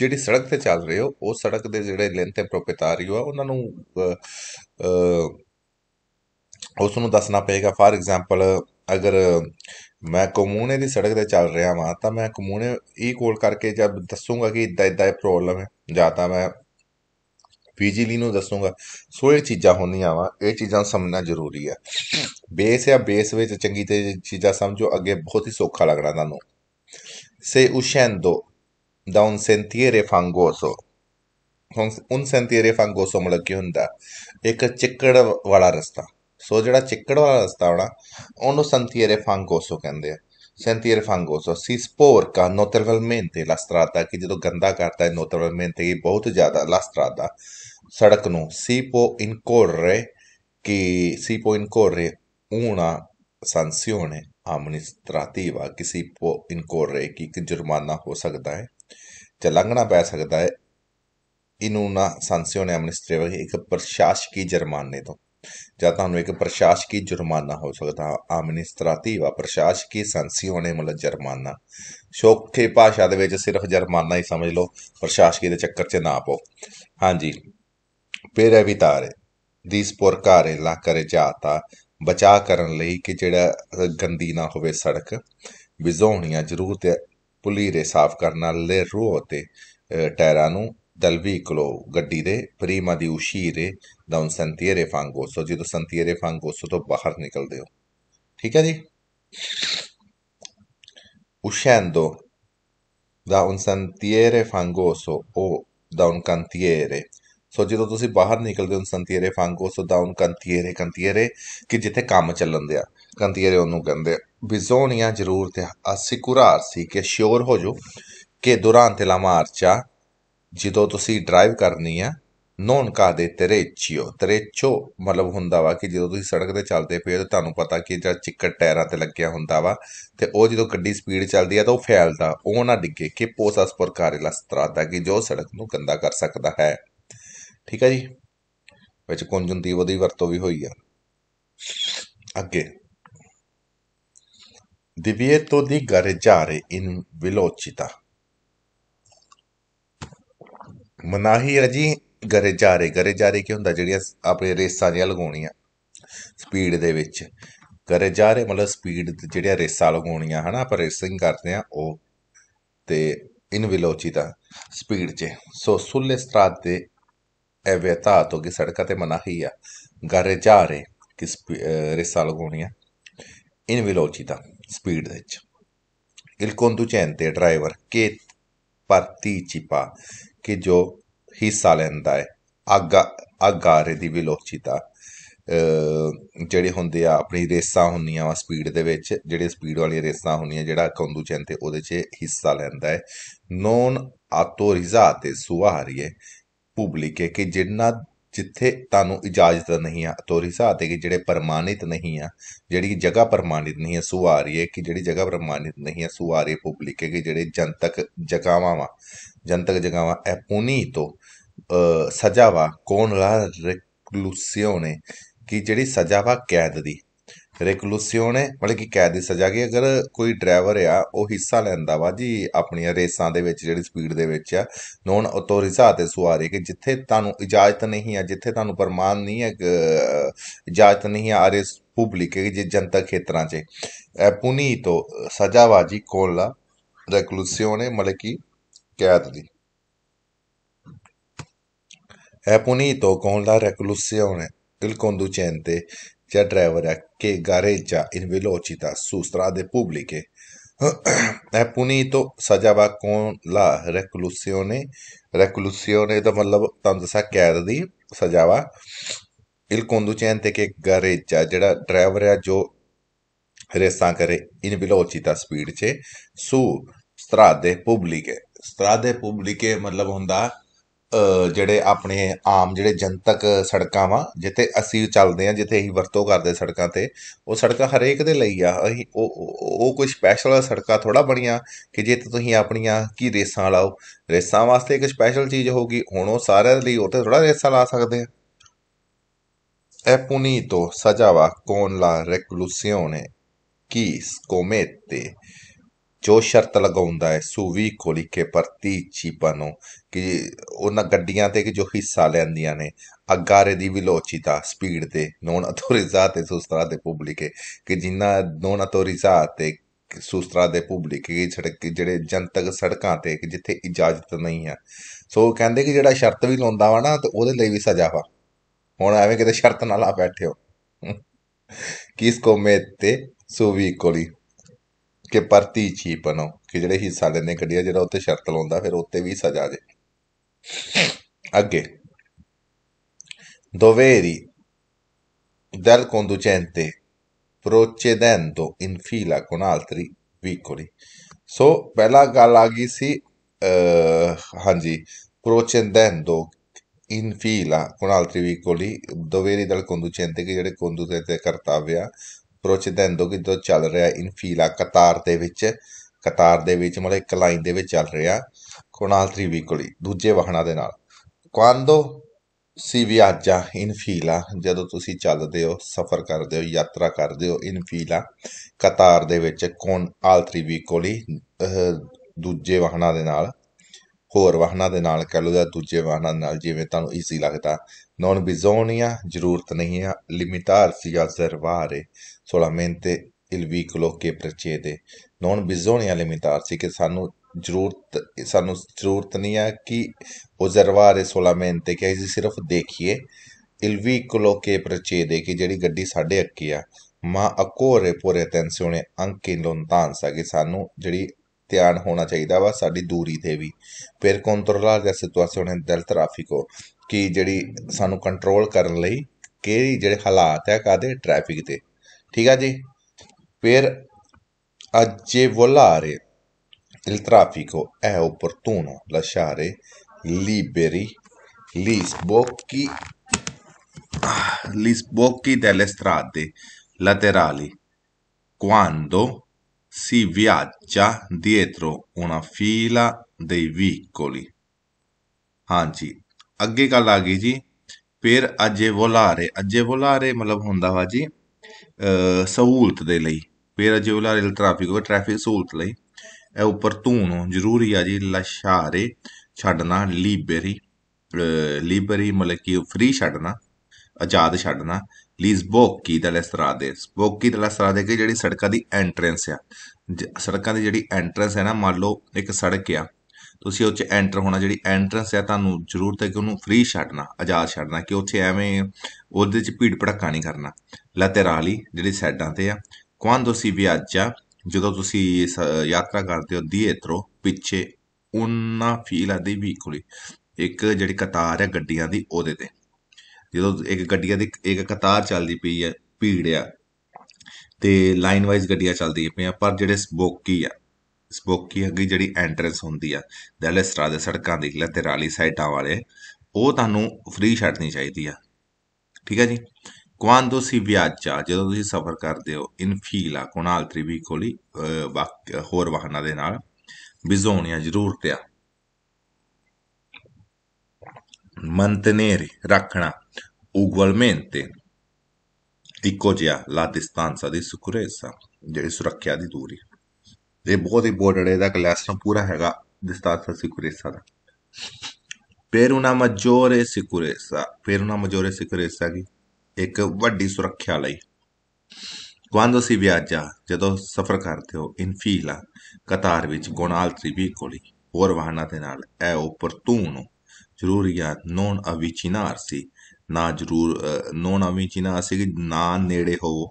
ਜਿਹੜੀ ਸੜਕ ਤੇ ਚੱਲ ਰਹੇ ਹੋ ਉਹ ਸੜਕ ਦੇ ਜਿਹੜੇ ਲੈਂਥ ਤੇ ਪ੍ਰੋਪਰਟਾਰੀ ਆ ਉਹਨਾਂ ਨੂੰ ਉਸ ਨੂੰ ਦੱਸਣਾ ਪਏਗਾ ਫਾਰ ਐਗਜ਼ਾਮਪਲ ਅਗਰ ਮੈਂ ਕਮੂਨੇ ਦੀ ਸੜਕ ਤੇ ਚੱਲ ਰਿਹਾ ਹਾਂ ਤਾਂ ਮੈਂ ਕਮੂਨੇ ਈ e ਕੋਲ ਕਰਕੇ ਜਦ ਦੱਸੂਗਾ ਕਿ ਇਦਾਂ ਇਦਾਂ ਇਹ ਪ੍ਰੋਬਲਮ ਹੈ ਜਾਂ ਤਾਂ ਮੈਂ ਵਿਜੀਲੀ ਨੂੰ ਦੱਸੂਗਾ ਸੋ ਇਹ ਚੀਜ਼ਾਂ ਹੁੰਦੀਆਂ ਵਾ ਇਹ ਚੀਜ਼ਾਂ ਸਮਝਣਾ ਜ਼ਰੂਰੀ ਆ ਬੇਸ ਆ ਬੇਸ ਵਿੱਚ ਚੰਗੀ ਤੇ ਚੀਜ਼ਾਂ ਸਮਝੋ ਅੱਗੇ ਬਹੁਤ ਹੀ ਸੌਖਾ ਲੱਗਣਾ ਤੁਹਾਨੂੰ ਸੇ ਉਸ਼ੈਂਦੋ ਡਾਉਨ ਸੈਂਟੀਰੇ ਫੰਗੋਸੋ fangoso un ਸੈਂਟੀਰੇ ਫੰਗੋਸੋ ਮਲਕੀ ਹੁੰਦਾ ਇੱਕ ਚਿੱਕੜ ਵਾਲਾ ਰਸਤਾ ਸੋ ਜਿਹੜਾ ਚਿੱਕੜ ਵਾਲਾ ਰਸਤਾ ਹੋਣਾ ਉਹਨੂੰ ਸੰਤੀਰੇ ਫੰਗੋਸੋ ਕਹਿੰਦੇ ਆ ਸੰਤੀਰੇ ਫੰਗੋਸੋ ਸੀ ਕਾ ਨੋਟਰਵਲਮੈਂਟੇ ਲਾ ਸਟਰਾਦਾ ਕਿ ਜਦੋਂ ਗੰਦਾ ਕਰਦਾ ਨੋਟਰਵਲਮੈਂਟੇ ਇਹ ਬਹੁਤ ਜ਼ਿਆਦਾ ਲਾ ਸਟਰਾਦਾ ਸੜਕ ਨੂੰ ਸੀ ਇਨਕੋਰਰੇ ਕਿ ਸੀ ਇਨਕੋਰਰੇ ਇਨਕੋਰੇ ਉਨਾ ਸੰਸਿਓਨੇ ਅਮਨਿਸਟ੍ਰਾਟਿਵਾ ਕਿ ਪੋ ਇਨਕੋਰਰੇ ਕਿ ਕਿ ਜੁਰਮਾਨਾ ਹੋ ਸਕਦਾ ਹੈ ਚਲੰਗਣਾ ਪੈ ਸਕਦਾ ਹੈ ਇਨੂਨਾ ਸੰਸਿਓਨੇ ਅਮਨਿਸਟ੍ਰੇਵਾ ਇੱਕ ਪ੍ਰਸ਼ਾਸਕੀ ਜੁਰਮਾਨੇ ਤੋਂ ਜਾਂ ਤੁਹਾਨੂੰ ਇੱਕ ਪ੍ਰਸ਼ਾਸਕੀ ਜੁਰਮਾਨਾ ਹੋ ਸਕਦਾ ਆਮਨਿਸਤਰਾਤੀ ਵਾ ਪ੍ਰਸ਼ਾਸਕੀ ਸੰਸੀ ਹੋਣੇ ਮਤਲਬ ਜੁਰਮਾਨਾ ਸ਼ੋਖੇ ਭਾਸ਼ਾ ਦੇ ਵਿੱਚ ਸਿਰਫ ਜੁਰਮਾਨਾ ਹੀ ਸਮਝ ਲਓ ਪ੍ਰਸ਼ਾਸਕੀ ਦੇ ਚੱਕਰ 'ਚ ਨਾ ਪੋ ਹਾਂਜੀ ਪੇਰੇ ਵਿਤਾਰੇ ਦੀਸ ਪੁਰ ਘਾਰੇ ਲਾ ਕਰੇ ਜਾਤਾ ਬਚਾ ਕਰਨ ਲਈ ਕਿ ਜਿਹੜਾ ਗੰਦੀ ਨਾ ਹੋਵੇ ਸੜਕ ਵਿਜ਼ੋਣੀਆਂ ਜ਼ਰੂਰ ਤੇ ਪੁਲੀਰੇ ਸਾਫ਼ ਕਰਨਾ ਲੈ ਰੋ ਤੇ ਟਾਇਰਾਂ ਨੂੰ dal veicolo gaddi de prima di uscire da un sentiere fangoso ਜਦੋਂ sentiere fangoso ਤੋਂ ਬਾਹਰ ਨਿਕਲਦੇ ho theek hai ji uscendo da un sentiere fangoso o da un cantiere so ਜਦੋਂ tusi bahar nikalde ਹੋ ਸੰਤੀਰੇ ਫਾਂਗੋ ਸੋ ਡਾਊਨ ਕੰਤੀਰੇ cantiere ਕਿ ਜਿੱਥੇ ਕੰਮ ਚੱਲਣ ਦਿਆ ਕੰਤੀਰੇ ਉਹਨੂੰ ਕਹਿੰਦੇ ਬਿਜ਼ੋਨੀਆ ਜ਼ਰੂਰ ਤੇ ਅਸਿਕੁਰਾਰ ਸੀ ਕਿ ਸ਼ੋਰ ਹੋ ਜੋ ਕਿ ਦੌਰਾਨ ਤੇ ਲਾ ਜਦੋਂ ਤੁਸੀਂ ਡਰਾਈਵ ਕਰਨੀ ਆ ਨੋਨ ਦੇ ਤਰੇਚੋ ਤਰੇਚੋ ਮਤਲਬ ਹੁੰਦਾ ਵਾ ਕਿ ਜਦੋਂ ਤੁਸੀਂ ਸੜਕ 'ਤੇ ਚੱਲਦੇ ਪਏ ਹੋ ਤਾਂ ਤੁਹਾਨੂੰ ਪਤਾ ਕਿ ਜਿਹੜਾ ਚਿੱਕੜ ਟਾਇਰਾਂ 'ਤੇ ਲੱਗਿਆ ਹੁੰਦਾ ਵਾ ਤੇ ਉਹ ਜਦੋਂ ਗੱਡੀ ਸਪੀਡ ਚੱਲਦੀ ਆ ਤਾਂ ਉਹ ਫੈਲਦਾ ਉਹ ਨਾ ਡਿੱਗੇ ਕਿ ਪ੍ਰਕਾਰੇ ਪ੍ਰਕਾਰੇਲਾ ਸਤਰਾਤਾ ਕਿ ਜੋ ਸੜਕ ਨੂੰ ਗੰਦਾ ਕਰ ਸਕਦਾ ਹੈ ਠੀਕ ਹੈ ਜੀ ਵਿੱਚ ਕੁੰਜੁੰਦੀਵ ਦੀ ਵਰਤੋਂ ਵੀ ਹੋਈ ਆ ਅੱਗੇ ਦਿਵਿਏਤੋ ਦੀ ਗਰਜਾਰੇ ਇਨ ਵਿਲੋਚਿਤਾ ਮਨਾਹੀ ਹੈ ਜੀ ਗਰੇ ਰਹੇ ਗਰੇ ਰਹੇ ਕੀ ਹੁੰਦਾ ਜਿਹੜੀਆਂ ਆਪਣੇ ਰੇਸਾਂ ਜਿਹੀਆਂ ਲਗਾਉਣੀਆਂ ਸਪੀਡ ਦੇ ਵਿੱਚ ਗਰੇ ਰਹੇ ਮਤਲਬ ਸਪੀਡ ਤੇ ਜਿਹੜੀਆਂ ਰੇਸਾਂ ਲਗਾਉਣੀਆਂ ਹਨਾ ਆਪਾਂ ਰੇਸਿੰਗ ਕਰਦੇ ਆ ਉਹ ਤੇ ਇਨ ਵਿਲੋਚਿਤਾ ਸਪੀਡ 'ਚ ਸੋ ਸੁੱਲੇ ਸਤਰਾਤ ਤੇ ਐਵੇਤਾ ਤੋਂ ਕਿ ਸੜਕਾਂ ਤੇ ਮਨਾਹੀ ਆ ਗਰੇ ਰਹੇ ਕਿ ਰੇਸਾਂ ਲਗਾਉਣੀਆਂ ਇਨ ਵਿਲੋਚਿਤਾ ਸਪੀਡ ਦੇ ਵਿੱਚ ਇਲ conducente ਡਰਾਈਵਰ ਕੇ partecipa ਕਿ ਜੋ ਹਿੱਸਾ ਲੈਂਦਾ ਹੈ ਆਗਾ ਰੇ ਦੀ ਵਿਲੋਚਿਤਾ ਜਿਹੜੇ ਹੁੰਦੇ ਆ ਆਪਣੀ ਰੇਸਾਂ ਹੁੰਦੀਆਂ ਵਾ ਸਪੀਡ ਦੇ ਵਿੱਚ ਜਿਹੜੇ ਸਪੀਡ ਵਾਲੀਆਂ ਰੇਸਾਂ ਹੁੰਦੀਆਂ ਜਿਹੜਾ ਚੈਨ ਤੇ ਉਹਦੇ 'ਚ ਹਿੱਸਾ ਲੈਂਦਾ ਹੈ ਨੋਨ ਆਟੋਰਿਜ਼ਾਤੇ ਸੁਵਾਰੀਏ ਪਬਲਿਕੇ ਕਿ ਜਿੰਨਾ ਜਿੱਥੇ ਤੁਹਾਨੂੰ ਇਜਾਜ਼ਤ ਨਹੀਂ ਆ ਅਤੋਰਿਜ਼ਾ ਤੇ ਕਿ ਜਿਹੜੇ ਪ੍ਰਮਾਣਿਤ ਨਹੀਂ ਆ ਜਿਹੜੀ ਜਗ੍ਹਾ ਪ੍ਰਮਾਣਿਤ ਨਹੀਂ ਹੈ ਸੁਵਾਰੀਏ ਕਿ ਜਿਹੜੀ ਜਗ੍ਹਾ ਪ੍ਰਮਾਣਿਤ ਨਹੀਂ ਹੈ ਸੁਵਾਰੀਏ ਪਬਲਿਕੇ ਕਿ ਜਿਹੜੇ ਜਨਤਕ ਜਗਾਵਾਂ ਵਾ ਜਨਤਕ ਜਗਾਵਾ è ਤੋਂ ਸਜਾਵਾ ਕੋਨ con la ਕਿ ਜਿਹੜੀ ਸਜਾਵਾ ਕੈਦ ਦੀ ਰੈਕਲੂਸਿਓਨੇ ਮਤਲਬ ਕਿ ਕੈਦ ਦੀ ਸਜ਼ਾ ਕਿ ਅਗਰ ਕੋਈ ਡਰਾਈਵਰ ਆ ਉਹ ਹਿੱਸਾ ਲੈਂਦਾ ਵਾ ਜੀ ਆਪਣੀਆਂ ਰੇਸਾਂ ਦੇ ਵਿੱਚ ਜਿਹੜੀ ਸਪੀਡ ਦੇ ਵਿੱਚ ਆ ਨੋਨ ਅਥੋਰਿਜ਼ਾ ਤੇ ਸਵਾਰੀ ਕਿ ਜਿੱਥੇ ਤੁਹਾਨੂੰ ਇਜਾਜ਼ਤ ਨਹੀਂ ਆ ਜਿੱਥੇ ਤੁਹਾਨੂੰ ਪਰਮਾਨ ਨਹੀਂ ਹੈ ਇਜਾਜ਼ਤ ਨਹੀਂ ਆ ਰੇਸ ਪਬਲਿਕ ਜੇ ਜਨਤਕ ਖੇਤਰਾਂ 'ਚ ਪੁਨੀ ਤੋਂ ਜੀ ਕੋਲਾ ਲਾ ਹੈ ਮਤਲਬ ਕਿ ਕੈਦ ਦੀ ਐ ਪੁਨੀਤੋ ਕੋਨ ਲਾ ਰੈਕਲੂਸੀਓਨੇ ਇਲ ਕੰਡੂਚੈਂਟੇ ਜੇ ਡਰਾਈਵਰ ਹੈ ਕਿ ਗਾਰੇਜਾ ਇਨ ਵਿਲੋਚਿਤਾ ਸੂਸਤਰਾ ਦੇ ਪੂਬਲਿਕੇ ਐ ਪੁਨੀਤੋ ਸਜਾਵਾ ਕੋਨ ਲਾ ਰੈਕਲੂਸੀਓਨੇ ਰੈਕਲੂਸੀਓਨੇ ਦਾ ਮਤਲਬ ਤੁਹਾਨੂੰ ਦੱਸਿਆ ਕੈਦ ਦੀ ਸਜਾਵਾ ਇਲ ਕੰਡੂਚੈਂਟੇ ਕੇ ਗਾਰੇਜਾ ਜਿਹੜਾ ਡਰਾਈਵਰ ਐ ਜੋ ਰੇਸਾਂ ਕਰੇ ਇਨ ਵਿਲੋਚਿਤਾ ਸਪੀਡ ਚ ਸੂ ਦੇ ਪੂਬਲਿਕੇ ਸਤ੍ਰਾਹ ਪਬਲਿਕੇ ਮਤਲਬ ਹੁੰਦਾ ਜਿਹੜੇ ਆਪਣੇ ਆਮ ਜਿਹੜੇ ਜਨਤਕ ਸੜਕਾਂ ਵਾ ਜਿੱਥੇ ਅਸੀਂ ਚੱਲਦੇ ਆ ਜਿੱਥੇ ਅਸੀਂ ਵਰਤੋਂ ਕਰਦੇ ਸੜਕਾਂ 'ਤੇ ਉਹ ਸੜਕਾਂ ਹਰੇਕ ਦੇ ਲਈ ਆ ਅਸੀਂ ਉਹ ਉਹ ਕੋਈ ਸਪੈਸ਼ਲ ਸੜਕਾਂ ਥੋੜਾ ਬਣੀਆਂ ਕਿ ਜੇ ਤੁਸੀਂ ਆਪਣੀਆਂ ਕੀ ਰੇਸਾਂ ਲਾਓ ਰੇਸਾਂ ਵਾਸਤੇ ਇੱਕ ਸਪੈਸ਼ਲ ਚੀਜ਼ ਹੋਊਗੀ ਹੁਣ ਉਹ ਸਾਰਿਆਂ ਲਈ ਉੱਥੇ ਥੋੜਾ ਰੇਸਾਂ ਲਾ ਸਕਦੇ ਆ ਐ ਪੁਨੀਤੋ ਸਜਾਵਾ ਕੋਨ ਲਾ ਰੈਕਲੂਸੀਓਨੇ ਕੀਸ ਕੋਮੇਤੇ ਜੋ ਸ਼ਰਤ ਲਗਾਉਂਦਾ ਹੈ ਸੂਵੀ ਕੋਲੀ ਕੇ ਪਰਤੀ ਨੂੰ ਕਿ ਉਹਨਾਂ ਗੱਡੀਆਂ ਤੇ ਕਿ ਜੋ ਹਿੱਸਾ ਲੈਂਦੀਆਂ ਨੇ ਅਗਾਰੇ ਦੀ ਵਿਲੋਚਿਤਾ ਸਪੀਡ ਤੇ ਨੋਨ ਅਥੋਰਿਜ਼ਾ ਤੇ ਸੁਸਤਰਾ ਦੇ ਪਬਲਿਕੇ ਕਿ ਜਿੰਨਾ ਨੋਨ ਅਥੋਰਿਜ਼ਾ ਤੇ ਸੁਸਤਰਾ ਦੇ ਪਬਲਿਕ ਸੜਕ ਜਿਹੜੇ ਜਨਤਕ ਸੜਕਾਂ ਤੇ ਜਿੱਥੇ ਇਜਾਜ਼ਤ ਨਹੀਂ ਹੈ ਸੋ ਕਹਿੰਦੇ ਕਿ ਜਿਹੜਾ ਸ਼ਰਤ ਵੀ ਲਾਉਂਦਾ ਵਾ ਨਾ ਤੇ ਉਹਦੇ ਲਈ ਵੀ ਸਜ਼ਾ ਵਾ ਹੁਣ ਐਵੇਂ ਕਿਤੇ ਸ਼ਰਤ ਨਾਲ ਆ ਬੈਠੇ ਹੋ ਕਿਸ ਕੋ ਮੇਤੇ ਸੋ ਵੀ ਕੋਲੀ ਕਿ ਪਰਤੀ ਚੀ ਬਣੋ ਕਿ ਜਿਹੜੇ ਹਿੱਸਾ ਲੈਂਦੇ ਗੱਡੀਆਂ ਜਿਹੜਾ ਉੱਤੇ ਸ਼ਰਤ ਲਾਉਂਦਾ ਫਿਰ ਉੱਤੇ ਵੀ ਸਜ਼ਾ ਦੇ ਅੱਗੇ doveri del conducente procedendo in fila con altri veicoli ਸੋ ਪਹਿਲਾ ਗੱਲ ਆ ਗਈ ਸੀ ਹਾਂਜੀ procedendo in fila con altri veicoli doveri del conducente che ਜਿਹੜੇ conducente ਕਰਤਵਿਆ ਪ੍ਰੋਚਿਦੈਂਦੋ ਕਿਦੋਂ ਚੱਲ ਰਿਹਾ ਇਨ ਫੀਲਾ ਕਤਾਰ ਦੇ ਵਿੱਚ ਕਤਾਰ ਦੇ ਵਿੱਚ ਮਤਲਬ ਇੱਕ ਲਾਈਨ ਦੇ ਵਿੱਚ ਚੱਲ ਰਿਹਾ ਕੋਨਾਲ 3 ਵੀਕਲੀ ਦੂਜੇ ਵਾਹਨਾਂ ਦੇ ਨਾਲ ਕਵਾਂਦੋ ਸੀ ਵਿਆਜਾ ਫੀਲਾ ਜਦੋਂ ਤੁਸੀਂ ਚੱਲਦੇ ਹੋ ਸਫ਼ਰ ਕਰਦੇ ਹੋ ਯਾਤਰਾ ਕਰਦੇ ਹੋ ਇਨ ਫੀਲਾ ਕਤਾਰ ਦੇ ਵਿੱਚ ਕੋਨ ਆਲ 3 ਕੋਲੀ ਦੂਜੇ ਵਾਹਨਾਂ ਦੇ ਨਾਲ ਹੋਰ ਵਾਹਨਾਂ ਦੇ ਨਾਲ ਕਹ ਲਓ ਜਾਂ ਦੂਜੇ ਵਾਹਨਾਂ ਨਾਲ ਜਿਵੇਂ ਤੁਹਾਨੂੰ ਈਜ਼ੀ ਲੱਗਦਾ ਨੌਨ ਬਿਜ਼ੋਨੀਆ ਜ਼ਰੂਰਤ ਨਹੀਂ ਹੈ ਲਿਮਿਟਾਰ ਸੀ ਜ਼ਰਵਾਰੇ solamente il vicolo che precede non bisogna limitarsi che ਸਾਨੂੰ ਜ਼ਰੂਰਤ ਸਾਨੂੰ ਜ਼ਰੂਰਤ ਨਹੀਂ ਹੈ ਕਿ osservare solamente ਕਿ ਅਸੀਂ ਸਿਰਫ ਦੇਖੀਏ ਇਲ vicolo ਕੇ ਪ੍ਰਚੇਦੇ ਕਿ ਜਿਹੜੀ ਗੱਡੀ ਸਾਡੇ ਅੱਗੇ ਆ ਮਾ ਅਕੋਰੇ ਪੂਰੇ ਟੈਂਸਿਓਨੇ ਅੰਕੇ ਲੋਂਟਾਂਸਾ ਕਿ ਸਾਨੂੰ ਜਿਹੜੀ ਧਿਆਨ ਹੋਣਾ ਚਾਹੀਦਾ ਵਾ ਸਾਡੀ ਦੂਰੀ ਤੇ ਵੀ ਫਿਰ ਕੰਟਰੋਲਰ ਦੀ ਸਿਚੁਏਸ਼ਨ ਦਲ ਟ੍ਰੈਫਿਕੋ ਕਿ ਜਿਹੜੀ ਸਾਨੂੰ ਕੰਟਰੋਲ ਕਰਨ ਲਈ ਕਿਹੜੀ ਜਿਹੜੇ ਹਾਲਾਤ ਹੈ ਕਾਦੇ ਟ੍ਰੈਫਿਕ ਦੇ ठीक è sì? Per agevolare il traffico è opportuno lasciare liberi gli sbocchi, gli sbocchi delle strade laterali quando si viaggia dietro una fila dei veicoli. Anzi, a che ਆ ਗਈ agevolare, ਫਿਰ la ਅਜੇਵੋਲਾਰੇ ਮਤਲਬ सहूलियत जे लाइ ॿीहर झूलेलाल ਟ੍ਰੈਫਿਕ ट्रैफ़िक सहूलियत लाइ ऐं उपर ਨੂੰ ਜ਼ਰੂਰੀ ਆ ਜੀ ਲਸ਼ਾਰੇ ਛੱਡਣਾ ਲੀਬਰੀ ਲੀਬਰੀ ਮਲਕੀ ਫ੍ਰੀ ਛੱਡਣਾ ਆਜ਼ਾਦ ਛੱਡਣਾ ਕੀ ਦਾ ਲਸਰਾ ਸਬੋਕ ਕੀ ਦਾ ਲਸਰਾ ਦੇ ਕਿ ਜਿਹੜੀ ਸੜਕਾਂ ਦੀ ਐਂਟਰੈਂਸ ਆ ਸੜਕਾਂ ਦੀ ਜਿਹੜੀ ਐਂਟਰੈਂਸ ਹੈ ਨਾ ਮੰਨ ਲਓ ਇੱਕ ਸੜਕ ਆ ਤੁਸੀਂ ਉਹ 'ਚ ਐਂਟਰ ਹੋਣਾ ਜਿਹੜੀ ਐਂਟਰੈਂਸ ਹੈ ਤੁਹਾਨੂੰ ਜ਼ਰੂਰਤ ਹੈ ਕਿ ਉਹਨੂੰ ਫ੍ਰੀ ਛੱਡਣਾ ਆਜ਼ਾਦ ਛੱਡਣਾ ਕਿ ਉੱਥੇ ਐਵੇਂ ਉਹਦੇ 'ਚ ਭੀੜ ਭੜਕਾ ਨਹੀਂ ਕਰਨਾ ਲਤੇਰਾਲੀ ਜਿਹੜੀ ਸਾਈਡਾਂ ਤੇ ਆ ਕਵਾਂਦੋ ਸੀ ਵਿਆਜਾ ਜਦੋਂ ਤੁਸੀਂ ਯਾਤਰਾ ਕਰਦੇ ਹੋ ਦੀਏਤਰੋ ਪਿੱਛੇ ਉਹਨਾਂ ਫੀਲ ਆਦੀ ਵੀ ਕੋਲੇ ਇੱਕ ਜਿਹੜੀ ਕਤਾਰ ਹੈ ਗੱਡੀਆਂ ਦੀ ਉਹਦੇ ਤੇ ਜਦੋਂ ਇੱਕ ਗੱਡੀਆਂ ਦੀ ਇੱਕ ਕਤਾਰ ਚੱਲਦੀ ਪਈ ਹੈ ਭੀੜ ਆ ਤੇ ਲਾਈਨ ਵਾਈਜ਼ ਗੱਡੀਆਂ ਚੱਲਦੀਆਂ ਪਈਆਂ ਪਰ ਜਿਹੜੇ ਸਬੋਕੀ ਆ ਸਪੋਕੀ ਅੱਗੇ ਜਿਹੜੀ ਐਂਟਰੈਂਸ ਹੁੰਦੀ ਆ ਦਹਿਲਸਰਾ ਦੇ ਸੜਕਾਂ ਦੀ ਰਾਲੀ ਸਾਈਡਾਂ ਵਾਲੇ ਉਹ ਤੁਹਾਨੂੰ ਫ੍ਰੀ ਛੱਡਣੀ ਚਾਹੀਦੀ ਆ ਠੀਕ ਹੈ ਜੀ ਕੁਆਂਦੋ ਸੀ ਵਿਆਜਾ ਜਦੋਂ ਤੁਸੀਂ ਸਫ਼ਰ ਕਰਦੇ ਹੋ ਇਨ ਫੀਲਾ ਕੋਨਾਲ ਤ੍ਰਿਵੀ ਕੋਲੀ ਹੋਰ ਵਾਹਨਾਂ ਦੇ ਨਾਲ ਬਿਜ਼ੋਨੀਆ ਜ਼ਰੂਰ ਪਿਆ ਮੰਤਨੇਰੀ ਰੱਖਣਾ ugualmente ਇਕੋ ਜਿਆ ਲਾ distanza ਦੀ ਸੁਕਰੇਸਾ ਜਿਹੜੀ ਸੁਰੱਖਿਆ ਦੀ ਦੂਰੀ ਇਹ ਬਹੁਤ ਇੰਪੋਰਟੈਂਟ ਹੈ ਇਹਦਾ ਕਲਾਸ ਨੂੰ ਪੂਰਾ ਹੈਗਾ ਦਿਸਤਾਸਾ ਸਿਕੁਰੇਸਾ ਦਾ ਪੇਰੂਨਾ ਮਜੋਰੇ ਸਿਕੁਰੇਸਾ ਪੇਰੂਨਾ ਮਜੋਰੇ ਸਿਕੁਰੇਸਾ ਦੀ ਇੱਕ ਵੱਡੀ ਸੁਰੱਖਿਆ ਲਈ ਕਵਾਂਦੋ ਸੀ ਵਿਆਜਾ ਜਦੋਂ ਸਫ਼ਰ ਕਰਦੇ ਹੋ ਇਨ ਫੀਲਾ ਕਤਾਰ ਵਿੱਚ ਗੋਨਾਲ ਤ੍ਰਿਵੀ ਕੋਲੀ ਹੋਰ ਵਾਹਨਾਂ ਦੇ ਨਾਲ ਐ ਉਪਰ ਤੂੰ ਨੂੰ ਜ਼ਰੂਰ ਯਾਦ ਨੋਨ ਅਵਿਚਿਨਾਰ ਸੀ ਨਾ ਜ਼ਰੂਰ ਨੋਨ ਅਵਿਚਿਨਾਰ ਸੀ ਕਿ ਨਾ ਨੇੜੇ ਹੋਵੋ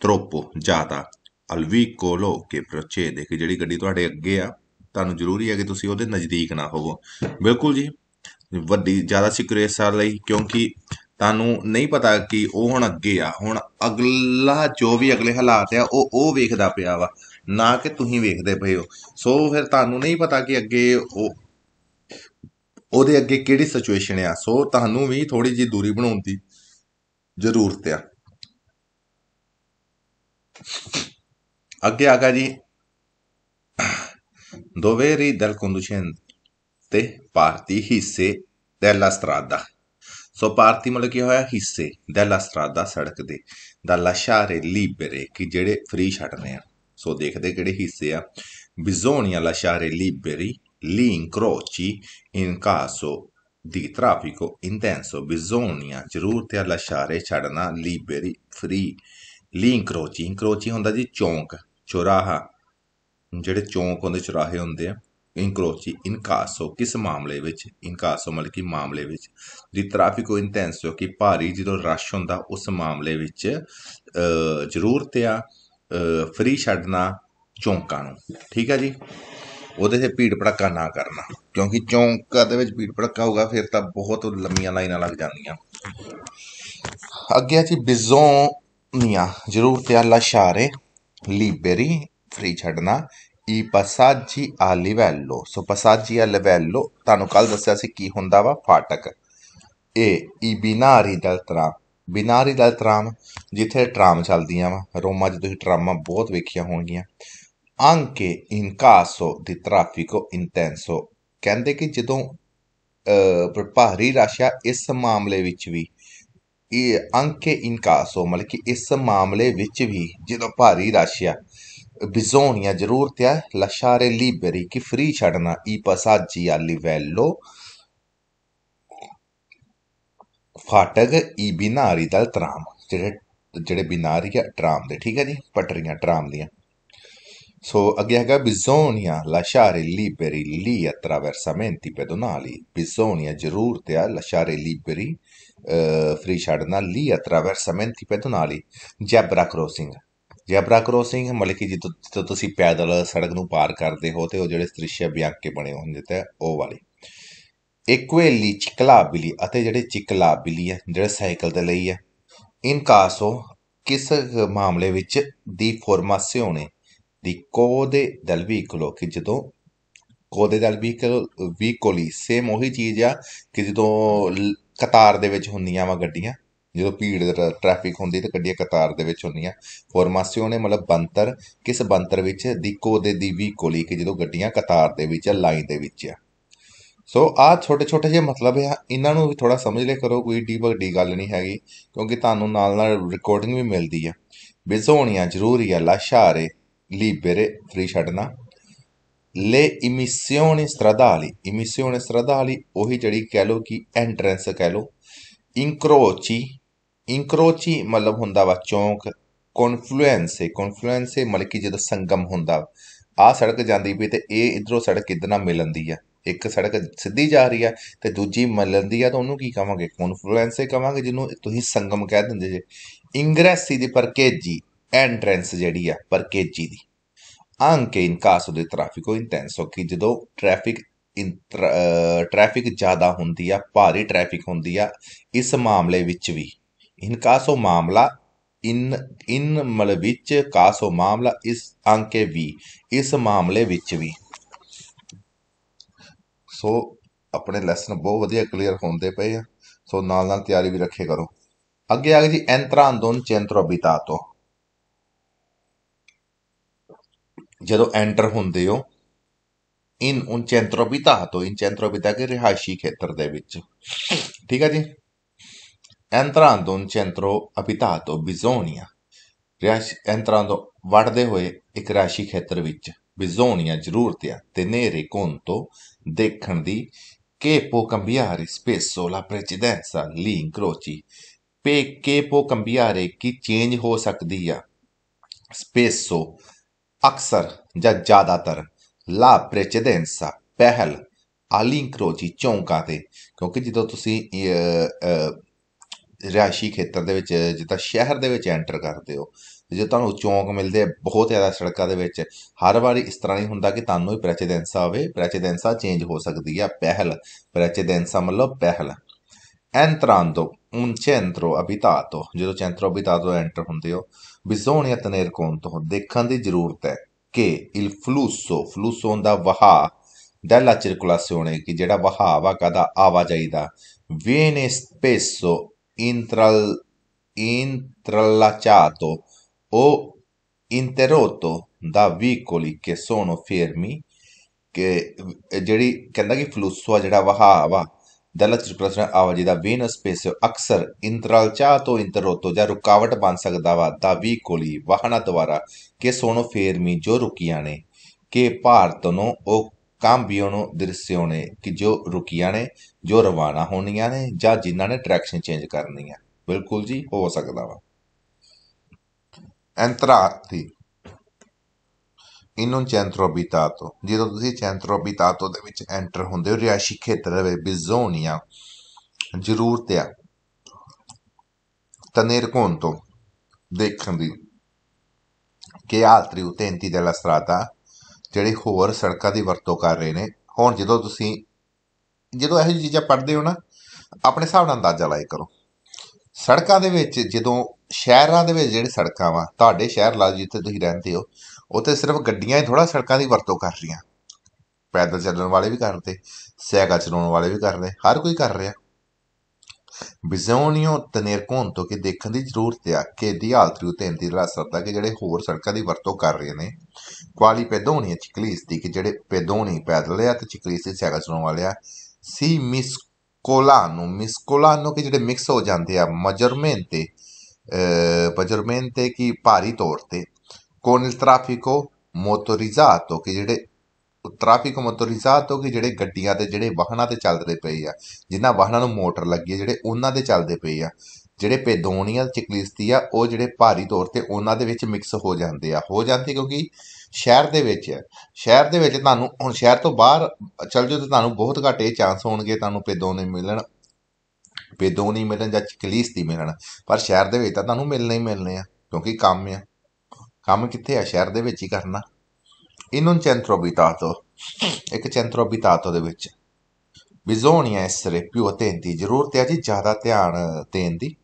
ਤਰੋਪੋ ਜਾਦਾ ਅਲਵੀ ਕੋਲੋ ਕੇ ਦੇ ਕਿ ਜਿਹੜੀ ਗੱਡੀ ਤੁਹਾਡੇ ਅੱਗੇ ਆ ਤੁਹਾਨੂੰ ਜ਼ਰੂਰੀ ਹੈ ਕਿ ਤੁਸੀਂ ਉਹਦੇ ਨਜ਼ਦੀਕ ਨਾ ਹੋਵੋ ਬਿਲਕੁਲ ਜੀ ਵੱਡੀ ਜ਼ਿਆਦਾ ਸਿਕਿਉਰਿਟੀ ਸਾਰ ਲਈ ਕਿਉਂਕਿ ਤੁਹਾਨੂੰ ਨਹੀਂ ਪਤਾ ਕਿ ਉਹ ਹੁਣ ਅੱਗੇ ਆ ਹੁਣ ਅਗਲਾ ਜੋ ਵੀ ਅਗਲੇ ਹਾਲਾਤ ਆ ਉਹ ਉਹ ਵੇਖਦਾ ਪਿਆ ਵਾ ਨਾ ਕਿ ਤੁਸੀਂ ਵੇਖਦੇ ਪਏ ਹੋ ਸੋ ਫਿਰ ਤੁਹਾਨੂੰ ਨਹੀਂ ਪਤਾ ਕਿ ਅੱਗੇ ਉਹ ਉਹਦੇ ਅੱਗੇ ਕਿਹੜੀ ਸਿਚੁਏਸ਼ਨ ਆ ਸੋ ਤੁਹਾਨੂੰ ਵੀ ਥੋੜੀ ਜੀ ਦੂਰੀ ਬਣਾਉਣ ਦੀ ਜ਼ਰੂਰਤ ਆ ਅੱਗੇ ਆਗਾ ਜੀ ਦੋਵੇਰੀ ਦਲ ਕੰਡੂਸ਼ਨ ਤੇ ਪਾਰਟੀ ਹਿੱਸੇ ਦੈਲਾ ਸਟਰਾਦਾ ਸੋ ਪਾਰਟੀ ਮਤਲਬ ਕੀ ਹੋਇਆ ਹਿੱਸੇ ਦੈਲਾ ਸਟਰਾਦਾ ਸੜਕ ਦੇ ਦਾ ਲਸ਼ਾਰੇ ਲੀਬਰੇ ਕਿ ਜਿਹੜੇ ਫ੍ਰੀ ਛੱਡਨੇ ਆ ਸੋ ਦੇਖਦੇ ਕਿਹੜੇ ਹਿੱਸੇ ਆ ਬਿਜ਼ੋਨੀਆ ਲਸ਼ਾਰੇ ਲੀਬਰੀ ਲੀ ਕਰੋਚੀ ਇਨ ਕਾਸੋ ਦੀ ਟ੍ਰਾਫਿਕੋ ਇੰਟੈਂਸੋ ਬਿਜ਼ੋਨੀਆ ਜ਼ਰੂਰ ਤੇ ਲਸ਼ਾਰੇ ਛੱਡਣਾ ਲੀਬਰੀ ਫ੍ਰੀ ਲੀ ਕਰੋਚੀ ਕਰੋਚੀ ਹੁੰਦਾ ਜੀ ਚੌਂਕ ਚੋਰਾਹਾ ਜਿਹੜੇ ਚੌਂਕ ਹੁੰਦੇ ਚੌਰਾਹੇ ਹੁੰਦੇ ਆ ਇਨਕਰੋਚੀ ਇਨਕਾਸੋ ਕਿਸ ਮਾਮਲੇ ਵਿੱਚ ਇਨਕਾਸੋ ਮਤਲਬ ਕਿ ਮਾਮਲੇ ਵਿੱਚ ਦੀ ਟ੍ਰੈਫਿਕ ਉਹ ਇੰਟੈਂਸ ਹੋ ਕਿ ਭਾਰੀ ਜਦੋਂ ਰਸ਼ ਹੁੰਦਾ ਉਸ ਮਾਮਲੇ ਵਿੱਚ ਜ਼ਰੂਰਤ ਆ ਫ੍ਰੀ ਛੱਡਣਾ ਚੌਂਕਾਂ ਨੂੰ ਠੀਕ ਆ ਜੀ ਉਹਦੇ ਤੇ ਭੀੜ ਭੜਕਾ ਨਾ ਕਰਨਾ ਕਿਉਂਕਿ ਚੌਂਕਾਂ ਦੇ ਵਿੱਚ ਭੀੜ ਭੜਕਾ ਹੋਗਾ ਫਿਰ ਤਾਂ ਬਹੁਤ ਲੰਮੀਆਂ ਲਾਈਨਾਂ ਲੱਗ ਜਾਂਦੀਆਂ ਅੱਗੇ ਆ ਜੀ ਬਿਜ਼ੋਂ ਨੀਆ ਜ਼ਰੂਰਤ ਆ ਲਾਸ਼ਾਰੇ liberi, free ਛੱਡਣਾ i passaggi a livello so passaggi a livello ਤੁਹਾਨੂੰ ਕੱਲ ਦੱਸਿਆ ਸੀ ਕੀ ਹੁੰਦਾ ਵਾ ਫਾਟਕ ਇਹ i binari del tram binari del tram ਜਿੱਥੇ ਟ੍ਰਾਮ ਚੱਲਦੀਆਂ ਵਾ ਰੋਮਾ 'ਚ ਤੁਸੀਂ ਟ੍ਰਾਮਾਂ ਬਹੁਤ ਵੇਖੀਆਂ ਹੋਣਗੀਆਂ anche in caso di traffico intenso ਕਹਿੰਦੇ ਕਿ ਜਦੋਂ ਭਾਰੀ ਰਾਸ਼ਾ ਇਸ ਮਾਮਲੇ ਵਿੱਚ ਵੀ anche in caso ਮਤਲਬ ਕਿ ਇਸ ਮਾਮਲੇ ਵਿੱਚ ਵੀ ਜਦੋਂ ਭਾਰੀ ਰਾਸ਼ੀਆਂ bisogna giustamente lasciare liberi ਕਿ ਫ੍ਰੀ ਛੱਡਣਾ i passaggi a livello ਫਾਟਕ i binari del tram ਜਿਹੜੇ ਜਿਹੜੇ ਬਿਨਾਰੀ ਆ ਟ੍ਰਾਮ ਦੇ ਠੀਕ ਹੈ ਜੀ ਪਟਰੀਆਂ ਟ੍ਰਾਮ ਦੀਆਂ ਸੋ ਅੱਗੇ ਹੈਗਾ bisogna lasciare liberi li attraversamenti pedonali bisogna ਜ਼ਰੂਰ ਤੇ ਆ lasciare liberi free eh, lì attraversa menti pedonali zebra crossing zebra crossing ਮਲਕੀ ਕਿ ਤੁਸੀਂ ਪੈਦਲ ਸੜਕ ਨੂੰ ਪਾਰ ਕਰਦੇ ਹੋ ਤੇ ਉਹ ਜਿਹੜੇ ਦ੍ਰਿਸ਼ ਬਿਆਨ ਕੇ ਬਣੇ ਹੁੰਦੇ ਤੇ ਉਹ ਵਾਲੇ ਇਕੁਏਲੀ ਚਿਕਲਾਬਿਲੀ ਅਤੇ ਜਿਹੜੇ ਚਿਕਲਾਬਿਲੀ ਹੈ ਜਿਹੜੇ ਸਾਈਕਲ ਦੇ ਲਈ ਹੈ ਇਨ ਕਾਸੋ ਕਿਸ ਮਾਮਲੇ ਵਿੱਚ ਦੀ ਫੋਰਮਾਸਿਓਨੇ di code ਦਲ veicolo ਕਿ ਜਦੋਂ code ਦਲ vehicle veicoli ਸੇਮ ਉਹੀ ਚੀਜ਼ ਆ ਕਿ ਜਦੋਂ ਕਤਾਰ ਦੇ ਵਿੱਚ ਹੁੰਦੀਆਂ ਵਾ ਗੱਡੀਆਂ ਜਦੋਂ ਭੀੜ ਟ੍ਰੈਫਿਕ ਹੁੰਦੀ ਤਾਂ ਗੱਡੀਆਂ ਕਤਾਰ ਦੇ ਵਿੱਚ ਹੁੰਦੀਆਂ ਨੇ ਮਤਲਬ ਬੰਤਰ ਕਿਸ ਬੰਤਰ ਵਿੱਚ ਦੀਕੋ ਦੇ ਦੀ ਵੀ ਕੋਲੀ ਕਿ ਜਦੋਂ ਗੱਡੀਆਂ ਕਤਾਰ ਦੇ ਵਿੱਚ ਆ ਲਾਈਨ ਦੇ ਵਿੱਚ ਆ ਸੋ ਆ ਛੋਟੇ ਛੋਟੇ ਜਿਹੇ ਮਤਲਬ ਆ ਇਹਨਾਂ ਨੂੰ ਵੀ ਥੋੜਾ ਸਮਝ ਲੈ ਕਰੋ ਕੋਈ ਡੀਪ ਵੱਡੀ ਗੱਲ ਨਹੀਂ ਹੈਗੀ ਕਿਉਂਕਿ ਤੁਹਾਨੂੰ ਨਾਲ ਨਾਲ ਰਿਕਾਰਡਿੰਗ ਵੀ ਮਿਲਦੀ ਆ ਬਿਜ਼ੋਣੀਆਂ ਜ਼ਰੂਰੀ ਆ ਲਾਸ਼ਾਰੇ ਲੀਬਰੇ ਫ੍ਰੀ ਛੱਡਣਾ ਲੇ immissioni ਸਟਰਾਡਾਲੀ immissione ਸਟਰਾਡਾਲੀ ਉਹੀ ਜਿਹੜੀ ਕਹਿ ਲੋ ਕਿ ਐਂਟਰੈਂਸ ਕਹਿ ਲੋ ਇਨਕਰੋਚੀ ਇਨਕਰੋਚੀ ਮਤਲਬ ਹੁੰਦਾ ਵਾ ਚੌਂਕ ਕਨਫਲੂਐਂਸ ਕਨਫਲੂਐਂਸੇ ਮਤਲਬ ਕਿ ਜਦੋਂ ਸੰਗਮ ਹੁੰਦਾ ਆ ਸੜਕ ਜਾਂਦੀ ਵੀ ਤੇ ਇਹ ਇਧਰੋਂ ਸੜਕ ਕਿੱਦਾਂ ਨਾਲ ਮਿਲਣਦੀ ਆ ਇੱਕ ਸੜਕ ਸਿੱਧੀ ਜਾ ਰਹੀ ਆ ਤੇ ਦੂਜੀ ਮਿਲਣਦੀ ਆ ਤਾਂ ਉਹਨੂੰ ਕੀ ਕਵਾਂਗੇ ਕਨਫਲੂਐਂਸੇ ਕਵਾਂਗੇ ਜਿਹਨੂੰ ਤੁਸੀਂ ਸੰਗਮ ਕਹਿ ਦਿੰਦੇ ਜੇ ਇੰਗਰੈਸੀ ਦੀ ਪਰਕੇਜੀ ਐਂਟਰੈਂਸ ਜਿਹੜੀ ਆ ਪਰਕੇਜੀ ਦੀ anche in caso di traffico intenso ਕਿ ਜਦੋਂ ਟ੍ਰੈਫਿਕ ਇੰਤਰ ਟ੍ਰੈਫਿਕ ਜ਼ਿਆਦਾ ਹੁੰਦੀ ਆ ਭਾਰੀ ਟ੍ਰੈਫਿਕ ਹੁੰਦੀ ਆ ਇਸ ਮਾਮਲੇ ਵਿੱਚ ਵੀ ਇਨ ਕਾਸੋ ਮਾਮਲਾ ਇਨ ਇਨ ਮਲ ਵਿੱਚ ਕਾਸੋ ਮਾਮਲਾ ਇਸ ਅੰਕੇ ਵੀ ਇਸ ਮਾਮਲੇ ਵਿੱਚ ਵੀ ਸੋ ਆਪਣੇ ਲੈਸਨ ਬਹੁਤ ਵਧੀਆ ਕਲੀਅਰ ਹੁੰਦੇ ਪਏ ਆ ਸੋ ਨਾਲ ਨਾਲ ਤਿਆਰੀ ਵੀ ਰੱਖੇ ਕਰੋ ਅੱਗੇ ਆ ਗਈ ਜੀ ਐਂਤਰਾ ਅੰਦੋਨ ਚੈਂਤਰੋ ਬਿਤਾ ਤੋਂ ਜਦੋਂ ਐਂਟਰ ਹੁੰਦੇ ਹੋ ਇਨ ਉਨਚੈਂਤਰੋਪਿਤਾ ਤੋਂ ਇਨਚੈਂਤਰੋਪਿਤਾ ਕੇ ਰਿਹਾਇਸ਼ੀ ਖੇਤਰ ਦੇ ਵਿੱਚ ਠੀਕ ਹੈ ਜੀ entrando un centro abitato bisogna entrando ਵੜਦੇ ਹੋਏ ਇੱਕ ਰਾਸ਼ੀ ਖੇਤਰ ਵਿੱਚ ਬਿਜ਼ੋਨੀਆ ਜ਼ਰੂਰਤ ਹੈ tenere conto ਦੇਖਣ ਦੀ che può cambiare spesso la precedenza li incroci pe che può cambiare ਕਿ ਚੇਂਜ ਹੋ ਸਕਦੀ ਆ spesso ਅਕਸਰ ਜਾਂ ਜ਼ਿਆਦਾਤਰ ਲਾ ਪ੍ਰੈਚੇਡੈਂਸਾ ਪਹਿਲ ਆਲਿੰਕਰੋਜੀ ਚੌਂਕਾਂ ਤੇ ਕਿਉਂਕਿ ਜਦੋਂ ਤੁਸੀਂ ਰਿਆਸ਼ੀ ਖੇਤਰ ਦੇ ਵਿੱਚ ਜਿੱਦਾ ਸ਼ਹਿਰ ਦੇ ਵਿੱਚ ਐਂਟਰ ਕਰਦੇ ਹੋ ਜੇ ਤੁਹਾਨੂੰ ਚੌਂਕ ਮਿਲਦੇ ਬਹੁਤ ਜ਼ਿਆਦਾ ਸੜਕਾਂ ਦੇ ਵਿੱਚ ਹਰ ਵਾਰੀ ਇਸ ਤਰ੍ਹਾਂ ਨਹੀਂ ਹੁੰਦਾ ਕਿ ਤੁਹਾਨੂੰ ਹੀ ਪ੍ਰੈਸੀਡੈਂਸ ਆਵੇ ਪ੍ਰੈਸੀਡੈਂਸਾ ਚੇਂਜ ਹੋ ਸਕਦੀ ਹੈ ਪਹਿਲ ਪ੍ਰੈਚੀਡੈਂਸਾ ਮਤਲਬ ਪਹਿਲ Entrando un centro abitato ਜਦੋਂ centro abitato enter ਹੁੰਦੇ ਹੋ bisogna tener conto ਦੇਖਣ ਦੀ ਜ਼ਰੂਰਤ ਹੈ ਕਿ il flusso flusso ਹੁੰਦਾ vaha della circolazione che ਕਿ ਜਿਹੜਾ ਵਹਾਵਾ ਕਦਾ ਆਵਾਜਾਈ ਦਾ viene spesso intral intrallacciato o interrotto da vicoli che sono fermi ਕਿ ਜਿਹੜੀ ਕਹਿੰਦਾ ਕਿ ਫਲੂਸੋ ਆ ਜਿਹੜਾ vaha, ਦਲਤ ਪ੍ਰਸ਼ਨ ਆਵਾਜਾਈ ਦਾ ਵੇਨਸ ਸਪੇਸ ਅਕਸਰ ਚਾਹ ਤੋਂ ਇੰਤਰੋਤੋ ਜਾਂ ਰੁਕਾਵਟ ਬਣ ਸਕਦਾ ਵਾ ਦਾਵੀ ਕੋਲੀ ਵਾਹਨਾ ਦੁਆਰਾ ਕਿ ਸੋਨੋ ਫੇਰਮੀ ਜੋ ਰੁਕੀਆਂ ਨੇ ਕਿ ਭਾਰਤ ਨੂੰ ਉਹ ਨੂੰ ਦ੍ਰਿਸ਼ਿਓ ਨੇ ਕਿ ਜੋ ਰੁਕੀਆਂ ਨੇ ਜੋ ਰਵਾਨਾ ਹੋਣੀਆਂ ਨੇ ਜਾਂ ਜਿਨ੍ਹਾਂ ਨੇ ਡਾਇਰੈਕਸ਼ਨ ਚੇਂਜ ਕਰਨੀ ਆ ਬਿਲਕੁਲ ਜੀ ਹੋ ਸਕਦਾ ਵਾ ਅੰਤਰਾਤੀ ਚੈਂਟਰੋ ਬਿਤਾਤੋ ਜਦੋਂ ਤੁਸੀਂ ਚੈਂਟਰੋ ਬਿਤਾਤੋ ਦੇ ਵਿੱਚ ਐਂਟਰ ਹੁੰਦੇ ਹੋ ਰਿਆਸ਼ੀ ਖੇਤਰ ਦੇ ਬਿਜ਼ੋਨੀਆ ਜ਼ਰੂਰਤਿਆ tener ਦੇਖਣ ਦੀ ਕਿ che ਉਤੈਂਤੀ ਦੇ ਲਾ ਸਰਾਤਾ ਜਿਹੜੇ ਹੋਰ ਸੜਕਾਂ ਦੀ ਵਰਤੋਂ ਕਰ ਰਹੇ ਨੇ ਹੁਣ ਜਦੋਂ ਤੁਸੀਂ ਜਦੋਂ ਇਹੋ ਜਿਹੀ ਚੀਜ਼ਾਂ ਪੜਦੇ ਹੋ ਨਾ ਆਪਣੇ ਹਿਸਾਬ ਨਾਲ ਅੰਦਾਜ਼ਾ ਲਾਇਆ ਕਰੋ ਸੜਕਾਂ ਦੇ ਵਿੱਚ ਜਦੋਂ ਸ਼ਹਿਰਾਂ ਦੇ ਵਿੱਚ ਜਿਹੜੇ ਸੜਕਾਂ ਵਾ ਤੁਹਾਡੇ ਸ਼ਹਿਰ ਲਾ ਜਿੱਥੇ ਤੁਸੀਂ ਰਹਿੰਦੇ ਹੋ ਉਹ ਤੇ ਸਿਰਫ ਗੱਡੀਆਂ ਹੀ ਥੋੜਾ ਸੜਕਾਂ ਦੀ ਵਰਤੋਂ ਕਰ ਰਹੀਆਂ ਪੈਦਲ ਚੱਲਣ ਵਾਲੇ ਵੀ ਕਰਦੇ ਸਾਈਕਲ ਚਲਾਉਣ ਵਾਲੇ ਵੀ ਕਰਦੇ ਹਰ ਕੋਈ ਕਰ ਰਿਹਾ ਬਿਜ਼ੋਨੀਓ ਤਨੇਰਕੋਨ ਤੋਂ ਕਿ ਦੇਖਣ ਦੀ ਜ਼ਰੂਰਤ ਹੈ ਕਿ ਦੀ ਹਾਲਤ ਤੇ ਇੰਦੀ ਦਾ ਸਰਦਾ ਕਿ ਜਿਹੜੇ ਹੋਰ ਸੜਕਾਂ ਦੀ ਵਰਤੋਂ ਕਰ ਰਹੇ ਨੇ ਕੁਆਲੀ ਪੈਦੋਨੀ ਚਿਕਲੀਸ ਦੀ ਕਿ ਜਿਹੜੇ ਪੈਦੋਨੀ ਪੈਦਲ ਆ ਤੇ ਚਿਕਲੀਸ ਦੀ ਸਾਈਕਲ ਚਲਾਉਣ ਵਾਲੇ ਆ ਸੀ ਮਿਸ ਕੋਲਾਨੋ ਮਿਸ ਕੋਲਾਨੋ ਕਿ ਜਿਹੜੇ ਮਿਕਸ ਹੋ ਜਾਂਦੇ ਆ ਮਜਰਮੈਂਟ ਤੇ ਪਜਰਮੈਂਟ ਤੇ ਕਿ ਭਾਰੀ ਤੌਰ ਤੇ ਕੋਨ ਇਲ traffico motorizzato che ਜਿਹੜੇ ਟ੍ਰੈਫਿਕ ਮੋਟੋਰਿਜ਼ਾਤੋ ਕਿ ਜਿਹੜੇ ਗੱਡੀਆਂ ਤੇ ਜਿਹੜੇ ਵਾਹਨਾਂ ਤੇ ਚੱਲਦੇ ਪਏ ਆ ਜਿਨ੍ਹਾਂ ਵਾਹਨਾਂ ਨੂੰ ਮੋਟਰ ਲੱਗੀ ਹੈ ਜਿਹੜੇ ਉਹਨਾਂ ਦੇ ਚੱਲਦੇ ਪਏ ਆ ਜਿਹੜੇ ਪੈਦੋਨੀਅਲ ਚਿਕਲਿਸਤੀ ਆ ਉਹ ਜਿਹੜੇ ਭਾਰੀ ਤੌਰ ਤੇ ਉਹਨਾਂ ਦੇ ਵਿੱਚ ਮਿਕਸ ਹੋ ਜਾਂਦੇ ਆ ਹੋ ਜਾਂਦੇ ਕਿਉਂਕਿ ਸ਼ਹਿਰ ਦੇ ਵਿੱਚ ਸ਼ਹਿਰ ਦੇ ਵਿੱਚ ਤੁਹਾਨੂੰ ਹੁਣ ਸ਼ਹਿਰ ਤੋਂ ਬਾਹਰ ਚੱਲ ਜਾਓ ਤਾਂ ਤੁਹਾਨੂੰ ਬਹੁਤ ਘੱਟ ਇਹ ਚਾਂਸ ਹੋਣਗੇ ਤੁਹਾਨੂੰ ਪੈਦੋਨੇ ਮਿਲਣ ਪੈਦੋਨੀ ਮਿਲਣ ਜਾਂ ਚਿਕਲਿਸਤੀ ਮਿਲਣ ਪਰ ਸ਼ਹਿਰ ਦੇ ਵਿੱਚ ਤਾਂ ਤੁਹਾਨੂੰ ਮਿਲਣੇ ਹੀ ਮਿਲਣੇ ਆ ਕਿਉਂਕਿ ਕੰਮ ਆ ਕੰਮ ਕਿੱਥੇ ਆ ਸ਼ਹਿਰ ਦੇ ਵਿੱਚ ਹੀ ਕਰਨਾ in un centro abitato, ਇੱਕ centro abitato ਦੇ ਵਿੱਚ bisogna essere più attenti ਜ਼ਰੂਰਤ ਹੈ ਜੀ ਜ਼ਿਆਦਾ ਧਿਆਨ ਦੇਣ ਦੀ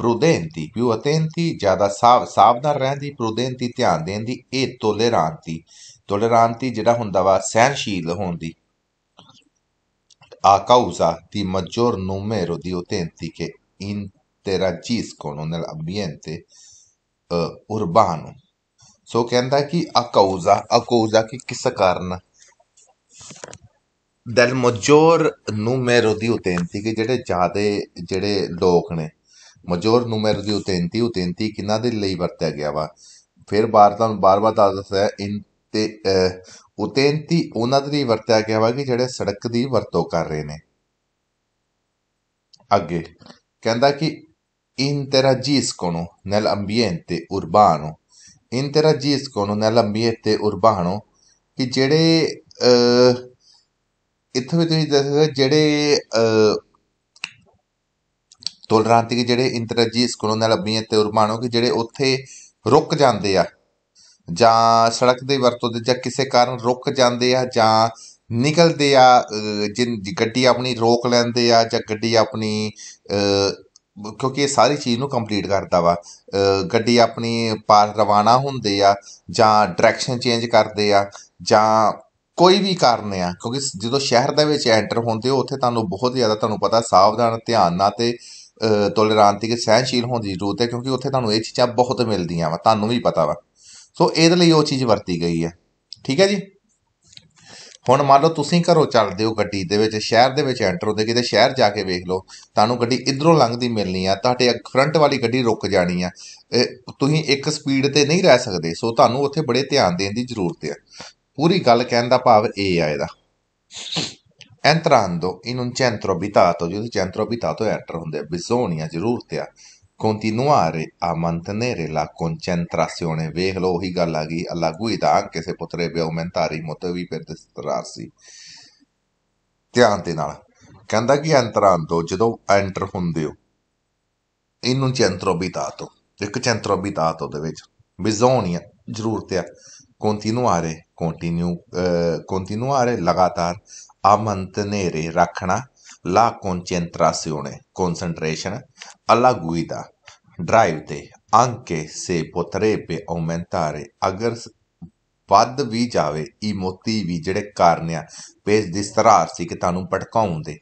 prudenti più attenti ਜ਼ਿਆਦਾ ਸਾਵਧਾਨ ਰਹਿਣ ਦੀ prudenti ਧਿਆਨ ਦੇਣ ਦੀ ਇਹ tolleranti tolleranti ਜਿਹੜਾ ਹੁੰਦਾ ਵਾ ਸਹਿਨਸ਼ੀਲ ਹੋਣ ਦੀ a causa di maggior numero di utenti che interagiscono nell'ambiente ਉਰਬਾਨ ਸੋ ਕਹਿੰਦਾ ਕਿ ਅਕੌਜ਼ਾ ਅਕੌਜ਼ਾ ਕਿ ਕਿਸ ਕਾਰਨ ਦਲ ਮਜੋਰ ਨੂਮੇਰੋ ਦੀ ਉਤੈਂਤੀ ਕਿ ਜਿਹੜੇ ਜਾਦੇ ਜਿਹੜੇ ਲੋਕ ਨੇ ਮਜੋਰ ਨੂਮੇਰੋ ਦੀ ਉਤੈਂਤੀ ਉਤੇਂਤੀ ਕਿਨਾਂ ਦੇ ਲਈ ਵਰਤਿਆ ਗਿਆ ਵਾ ਫਿਰ ਬਾਰ ਤਾਂ ਬਾਰ ਬਾਰ ਦੱਸਦਾ ਹੈ ਇਨ ਤੇ ਉਤੈਂਤੀ ਉਹਨਾਂ ਦੇ ਲਈ ਵਰਤਿਆ ਗਿਆ ਵਾ ਕਿ ਜਿਹੜੇ ਸੜਕ ਦੀ ਵਰਤੋਂ ਕਰ ਰਹੇ ਨੇ ਅੱਗੇ ਕਹਿੰਦਾ ਕਿ interagiscono nell'ambiente urbano, interagiscono nell'ambiente urbano ਕਿ ਜਿਹੜੇ ਇਥੇ ਵੀ ਤੁਸੀਂ ਦੱਸ ਸਕਦੇ ਜਿਹੜੇ ਟੋਲਰਾਂਤੀ ਕਿ ਜਿਹੜੇ ਇੰਟਰਾਜੀਸਕੋਨੋ ਨਾਲ ਅਬੀਅਤ ਉਰਮਾਨੋ ਕਿ ਜਿਹੜੇ ਉੱਥੇ ਰੁਕ ਜਾਂਦੇ ਆ ਜਾਂ ਸੜਕ ਦੇ ਵਰਤੋਂ ਦੇ ਜਾਂ ਕਿਸੇ ਕਾਰਨ ਰੁਕ ਜਾਂਦੇ ਆ ਜਾਂ ਨਿਕਲਦੇ ਆ ਜਿੰਨ ਗੱਡੀ ਆਪਣੀ ਰੋਕ ਲੈਂਦੇ ਆ ਜਾਂ ਗੱਡੀ ਆਪਣੀ ਕਿਉਂਕਿ ਇਹ ਸਾਰੀ ਚੀਜ਼ ਨੂੰ ਕੰਪਲੀਟ ਕਰਦਾ ਵਾ ਗੱਡੀ ਆਪਣੀ ਪਾਰ ਰਵਾਨਾ ਹੁੰਦੇ ਆ ਜਾਂ ਡਾਇਰੈਕਸ਼ਨ ਚੇਂਜ ਕਰਦੇ ਆ ਜਾਂ ਕੋਈ ਵੀ ਕਾਰਨ ਆ ਕਿਉਂਕਿ ਜਦੋਂ ਸ਼ਹਿਰ ਦੇ ਵਿੱਚ ਐਂਟਰ ਹੁੰਦੇ ਹੋ ਉੱਥੇ ਤੁਹਾਨੂੰ ਬਹੁਤ ਜ਼ਿਆਦਾ ਤੁਹਾਨੂੰ ਪਤਾ ਸਾਵਧਾਨ ਧਿਆਨ ਨਾਲ ਤੇ ਟੋਲਰੈਂਟੀ ਤੇ ਸਹਿਣਸ਼ੀਲ ਹੋਣ ਦੀ ਜ਼ਰੂਰਤ ਹੈ ਕਿਉਂਕਿ ਉੱਥੇ ਤੁਹਾਨੂੰ ਇਹ ਚੀਜ਼ਾਂ ਬਹੁਤ ਮਿਲਦੀਆਂ ਵਾ ਤੁਹਾਨੂੰ ਵੀ ਪਤਾ ਵਾ ਸੋ ਇਹਦੇ ਲਈ ਉਹ ਚੀਜ਼ ਵਰਤੀ ਗਈ ਹੈ ਠੀਕ ਹੈ ਜੀ ਹੁਣ ਮੰਨ ਲਓ ਤੁਸੀਂ ਘਰੋਂ ਚੱਲਦੇ ਹੋ ਗੱਡੀ ਦੇ ਵਿੱਚ ਸ਼ਹਿਰ ਦੇ ਵਿੱਚ ਐਂਟਰ ਹੁੰਦੇ ਕਿਤੇ ਸ਼ਹਿਰ ਜਾ ਕੇ ਵੇਖ ਲਓ ਤੁਹਾਨੂੰ ਗੱਡੀ ਇਧਰੋਂ ਲੰਘਦੀ ਮਿਲਣੀ ਆ ਤੁਹਾਡੇ ਫਰੰਟ ਵਾਲੀ ਗੱਡੀ ਰੁਕ ਜਾਣੀ ਆ ਤੁਸੀਂ ਇੱਕ ਸਪੀਡ ਤੇ ਨਹੀਂ ਰਹਿ ਸਕਦੇ ਸੋ ਤੁਹਾਨੂੰ ਉੱਥੇ ਬੜੇ ਧਿਆਨ ਦੇਣ ਦੀ ਜ਼ਰੂਰਤ ਹੈ ਪੂਰੀ ਗੱਲ ਕਹਿਣ ਦਾ ਭਾਵ ਇਹ ਆ ਇਹਦਾ entrando in un centro abitato, di un enter ਹੁੰਦੇ entra, ਜ਼ਰੂਰਤ ਆ continuare a mantenere la concentrazione biologica alla guida, anche se potrebbe aumentare i motivi per distrarsi. Tiantina, Kandaki è entrato, Gedo è entrato in un centro abitato. E che centro abitato deve bisogna Giurtia, continuare continu, eh, continuare lagatar a mantenere rakhna ਲਾ ਕੋਨਸੈਂਟ੍ਰਾਸਿਓਨੇ ਕੋਨਸੈਂਟ੍ਰੇਸ਼ਨ ਅਲਾ ਗੁਇਦਾ drive ਤੇ ਅੰਕੇ ਸੇ ਪੋਤਰੇਪੇ ਔਮੈਂਟਾਰੇ ਅਗਰ ਵੱਧ ਵੀ ਜਾਵੇ ਈ ਮੋਤੀ ਵੀ ਜਿਹੜੇ ਕਾਰਨ ਆ ਪੇਸ ਦਿਸ ਤਰ੍ਹਾਂ ਸੀ ਕਿ ਤੁਹਾਨੂੰ ਪਟਕਾਉਂਦੇ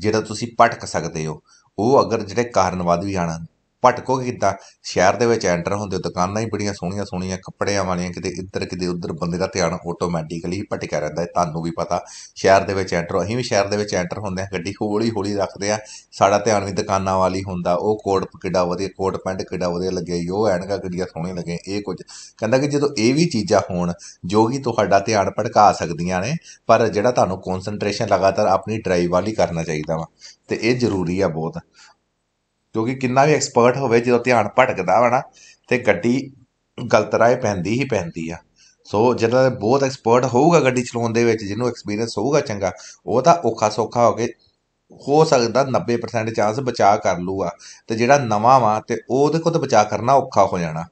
ਜਿਹੜਾ ਤੁਸੀਂ ਪਟਕ ਸਕਦੇ ਹੋ ਉਹ ਅਗਰ ਜਿਹੜੇ ਕਾਰਨ ਵੱਧ ਵੀ ਆਣਾ ਪਟਕੋ ਕੀਤਾ ਸ਼ਹਿਰ ਦੇ ਵਿੱਚ ਐਂਟਰ ਹੁੰਦੇ ਦੁਕਾਨਾਂ ਹੀ ਬੜੀਆਂ ਸੋਹਣੀਆਂ ਸੋਹਣੀਆਂ ਕੱਪੜਿਆਂ ਵਾਲੀਆਂ ਕਿਤੇ ਇੱਧਰ ਕਿਤੇ ਉੱਧਰ ਬੰਦੇ ਦਾ ਧਿਆਨ ਆਟੋਮੈਟਿਕਲੀ ਭਟਕਿਆ ਰਹਿੰਦਾ ਹੈ ਤੁਹਾਨੂੰ ਵੀ ਪਤਾ ਸ਼ਹਿਰ ਦੇ ਵਿੱਚ ਐਂਟਰ ਅਸੀਂ ਵੀ ਸ਼ਹਿਰ ਦੇ ਵਿੱਚ ਐਂਟਰ ਹੁੰਦੇ ਆ ਗੱਡੀ ਹੌਲੀ ਹੌਲੀ ਰੱਖਦੇ ਆ ਸਾਡਾ ਧਿਆਨ ਵੀ ਦੁਕਾਨਾਂ ਵਾਲੀ ਹੁੰਦਾ ਉਹ ਕੋਟ ਕਿੱਡਾ ਵਧੀਆ ਕੋਟ ਪੈਂਟ ਕਿੱਡਾ ਵਧੀਆ ਲੱਗੇ ਉਹ ਐਨਕਾਂ ਗੱਡੀਆਂ ਸੋਹਣੀਆਂ ਲੱਗੇ ਇਹ ਕੁਝ ਕਹਿੰਦਾ ਕਿ ਜਦੋਂ ਇਹ ਵੀ ਚੀਜ਼ਾਂ ਹੋਣ ਜੋ ਕਿ ਤੁਹਾਡਾ ਧਿਆਨ ਭਟਕਾ ਸਕਦੀਆਂ ਨੇ ਪਰ ਜਿਹੜਾ ਤੁਹਾਨੂੰ ਕਨਸੈਂਟਰੇਸ਼ਨ ਲਗਾਤਾਰ ਆਪਣੀ ਡਰਾਈਵ ਵਾਲੀ ਕਰਨਾ ਚਾਹੀਦਾ ਵਾ ਤੇ ਇਹ ਜ਼ਰੂਰੀ ਆ ਬਹੁਤ ਕਿਉਂਕਿ ਕਿੰਨਾ ਵੀ ਐਕਸਪਰਟ ਹੋਵੇ ਜਦੋਂ ਧਿਆਨ ਭਟਕਦਾ ਵਾ ਨਾ ਗੱਡੀ ਗਲਤ ਰਾਹ ਪੈਂਦੀ ਹੀ ਪੈਂਦੀ ਆ ਸੋ ਜਿਹੜਾ ਬਹੁਤ ਐਕਸਪਰਟ ਹੋਊਗਾ ਗੱਡੀ ਚਲਾਉਣ ਦੇ ਵਿੱਚ ਜਿਹਨੂੰ ਐਕਸਪੀਰੀਅੰਸ ਹੋਊਗਾ ਚੰਗਾ ਉਹ ਤਾਂ ਔਖਾ ਸੌਖਾ ਹੋ ਕੇ ਹੋ ਸਕਦਾ 90% ਚਾਂਸ ਬਚਾ ਕਰ ਲੂਗਾ ਤੇ ਜਿਹੜਾ ਨਵਾਂ ਵਾ ਤੇ ਉਹਦੇ ਕੋਲ ਤਾਂ ਬਚਾ ਕਰਨਾ ਔਖਾ ਹੋ ਜਾਣਾ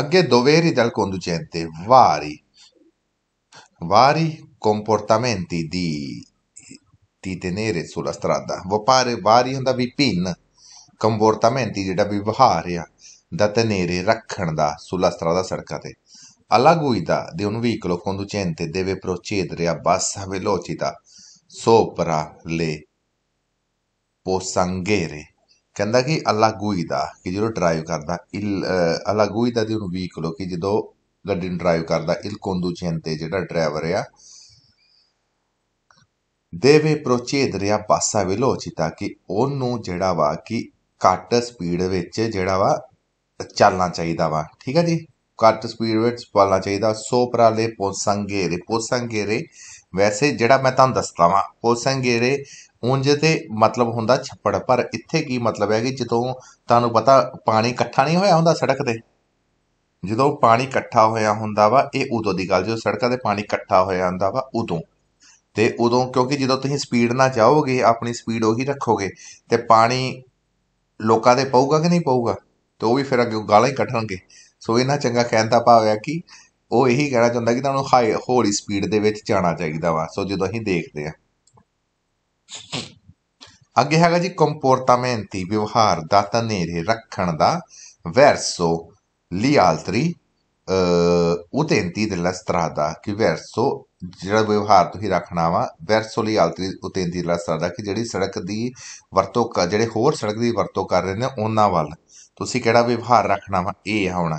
ਅੱਗੇ doveri ਦਲ conducente ਵਾਰੀ ਵਾਰੀ ਕੰਪੋਰਟਮੈਂਟੀ ਦੀ di tenere sulla strada vapare ਵਾਰੀਆਂ ਦਾ ਵੀ ਭਿੰਨ ਕੰਪੋਰਟਮੈਂਟ ਜਿਹੜਾ ਵਿਵਹਾਰ da tenere ਰੱਖਣ sulla strada cercate. alla guida di un veicolo conducente deve procedere a bassa velocità sopra le pozzanghere. ਕਹਿੰਦਾ ਕਿ ਅੱਲਾ ਗੁਇਦਾ ਕਿ ਜਿਹੜਾ ਡਰਾਈਵ ਕਰਦਾ ਇਲ ਅੱਲਾ di un ਉਹਨੂੰ ਵੀਕਲੋ ਕਿ ਜਦੋਂ ਗੱਡੀ ਨੂੰ ਡਰਾਈਵ ਕਰਦਾ ਇਲ ਕੋਂਦੂਚੈਂਤੇ ਜਿਹੜਾ ਡਰਾਈਵਰ ਆ ਪਾਸਾ ਵਿਲੋਚਿਤਾ ਕਿ ਉਹਨੂੰ ਜਿਹੜਾ ਵਾ ਕਿ ਘੱਟ ਸਪੀਡ ਵਿੱਚ ਜਿਹੜਾ ਵਾ ਚੱਲਣਾ ਚਾਹੀਦਾ ਵਾ ਠੀਕ ਹੈ ਜੀ ਘੱਟ ਸਪੀਡ ਵਿੱਚ ਚੱਲਣਾ ਚਾਹੀਦਾ ਸੋਪਰਾਲੇ ਪੋਸੰਗੇਰੇ ਪੋਸੰਗੇਰੇ ਵੈਸੇ ਜਿਹੜਾ ਮੈਂ ਤੁਹਾਨੂੰ ਦੱਸਦਾ ਵਾਂ ਪੋਸੰਗੇਰੇ ਉਂਝ ਤੇ ਮਤਲਬ ਹੁੰਦਾ ਛੱਪੜ ਪਰ ਇੱਥੇ ਕੀ ਮਤਲਬ ਹੈ ਕਿ ਜਦੋਂ ਤੁਹਾਨੂੰ ਪਤਾ ਪਾਣੀ ਇਕੱਠਾ ਨਹੀਂ ਹੋਇਆ ਹੁੰਦਾ ਸੜਕ ਤੇ ਜਦੋਂ ਪਾਣੀ ਇਕੱਠਾ ਹੋਇਆ ਹੁੰਦਾ ਵਾ ਇਹ ਉਦੋਂ ਦੀ ਗੱਲ ਜਦੋਂ ਸੜਕਾਂ ਤੇ ਪਾਣੀ ਇਕੱਠਾ ਹੋਇਆ ਹੁੰਦਾ ਵਾ ਉਦੋਂ ਤੇ ਉਦੋਂ ਕਿਉਂਕਿ ਜਦੋਂ ਤੁਸੀਂ ਸਪੀਡ ਨਾਲ ਜਾਓਗੇ ਆਪਣੀ ਸਪੀਡ ਉਹੀ ਰੱਖੋਗੇ ਤੇ ਪਾਣੀ ਲੋਕਾਂ 'ਤੇ ਪਊਗਾ ਕਿ ਨਹੀਂ ਪਊਗਾ ਤੇ ਉਹ ਵੀ ਫਿਰ ਅੱਗੇ ਗਾਲਾਂ ਹੀ ਕੱਢਣਗੇ ਸੋ ਇਹਨਾਂ ਚੰਗਾ ਕਹਿਣ ਦਾ ਭਾਵ ਹੈ ਕਿ ਉਹ ਇਹੀ ਕਹਿਣਾ ਚਾਹੁੰਦਾ ਕਿ ਤੁਹਾਨੂੰ ਹਾਈ ਹੌਲੀ ਸਪੀਡ ਦੇ ਵਿੱਚ ਜਾਣਾ ਚਾਹੀਦਾ ਵਾ ਸੋ ਜਦੋਂ ਅਸੀਂ ਦੇਖਦੇ ਹਾਂ ਅੱਗੇ ਹੈਗਾ ਜੀ ਕੰਪੋਰਟਮੈਂਟੀ ਵਿਵਹਾਰ ਦਾ ਤਨੇਰੇ ਰੱਖਣ ਦਾ ਵੈਰਸੋ ਲੀ ਆਲਤਰੀ ਦੇ ਲਸਤਰਾ ਦਾ ਕਿ ਵੈਰਸੋ ਜਿਹੜਾ ਵਿਵਹਾਰ ਤੁਸੀਂ ਰੱਖਣਾ ਵਾ ਵੈਰਸੋਲੀ ਆਲਤਰੀ ਉਤੇਂਦੀ ਲਸਰ ਦਾ ਕਿ ਜਿਹੜੀ ਸੜਕ ਦੀ ਵਰਤੋਂ ਕਰ ਜਿਹੜੇ ਹੋਰ ਸੜਕ ਦੀ ਵਰਤੋਂ ਕਰ ਰਹੇ ਨੇ ਉਹਨਾਂ ਵੱਲ ਤੁਸੀਂ ਕਿਹੜਾ ਵਿਵਹਾਰ ਰੱਖਣਾ ਵਾ ਇਹ ਹੋਣਾ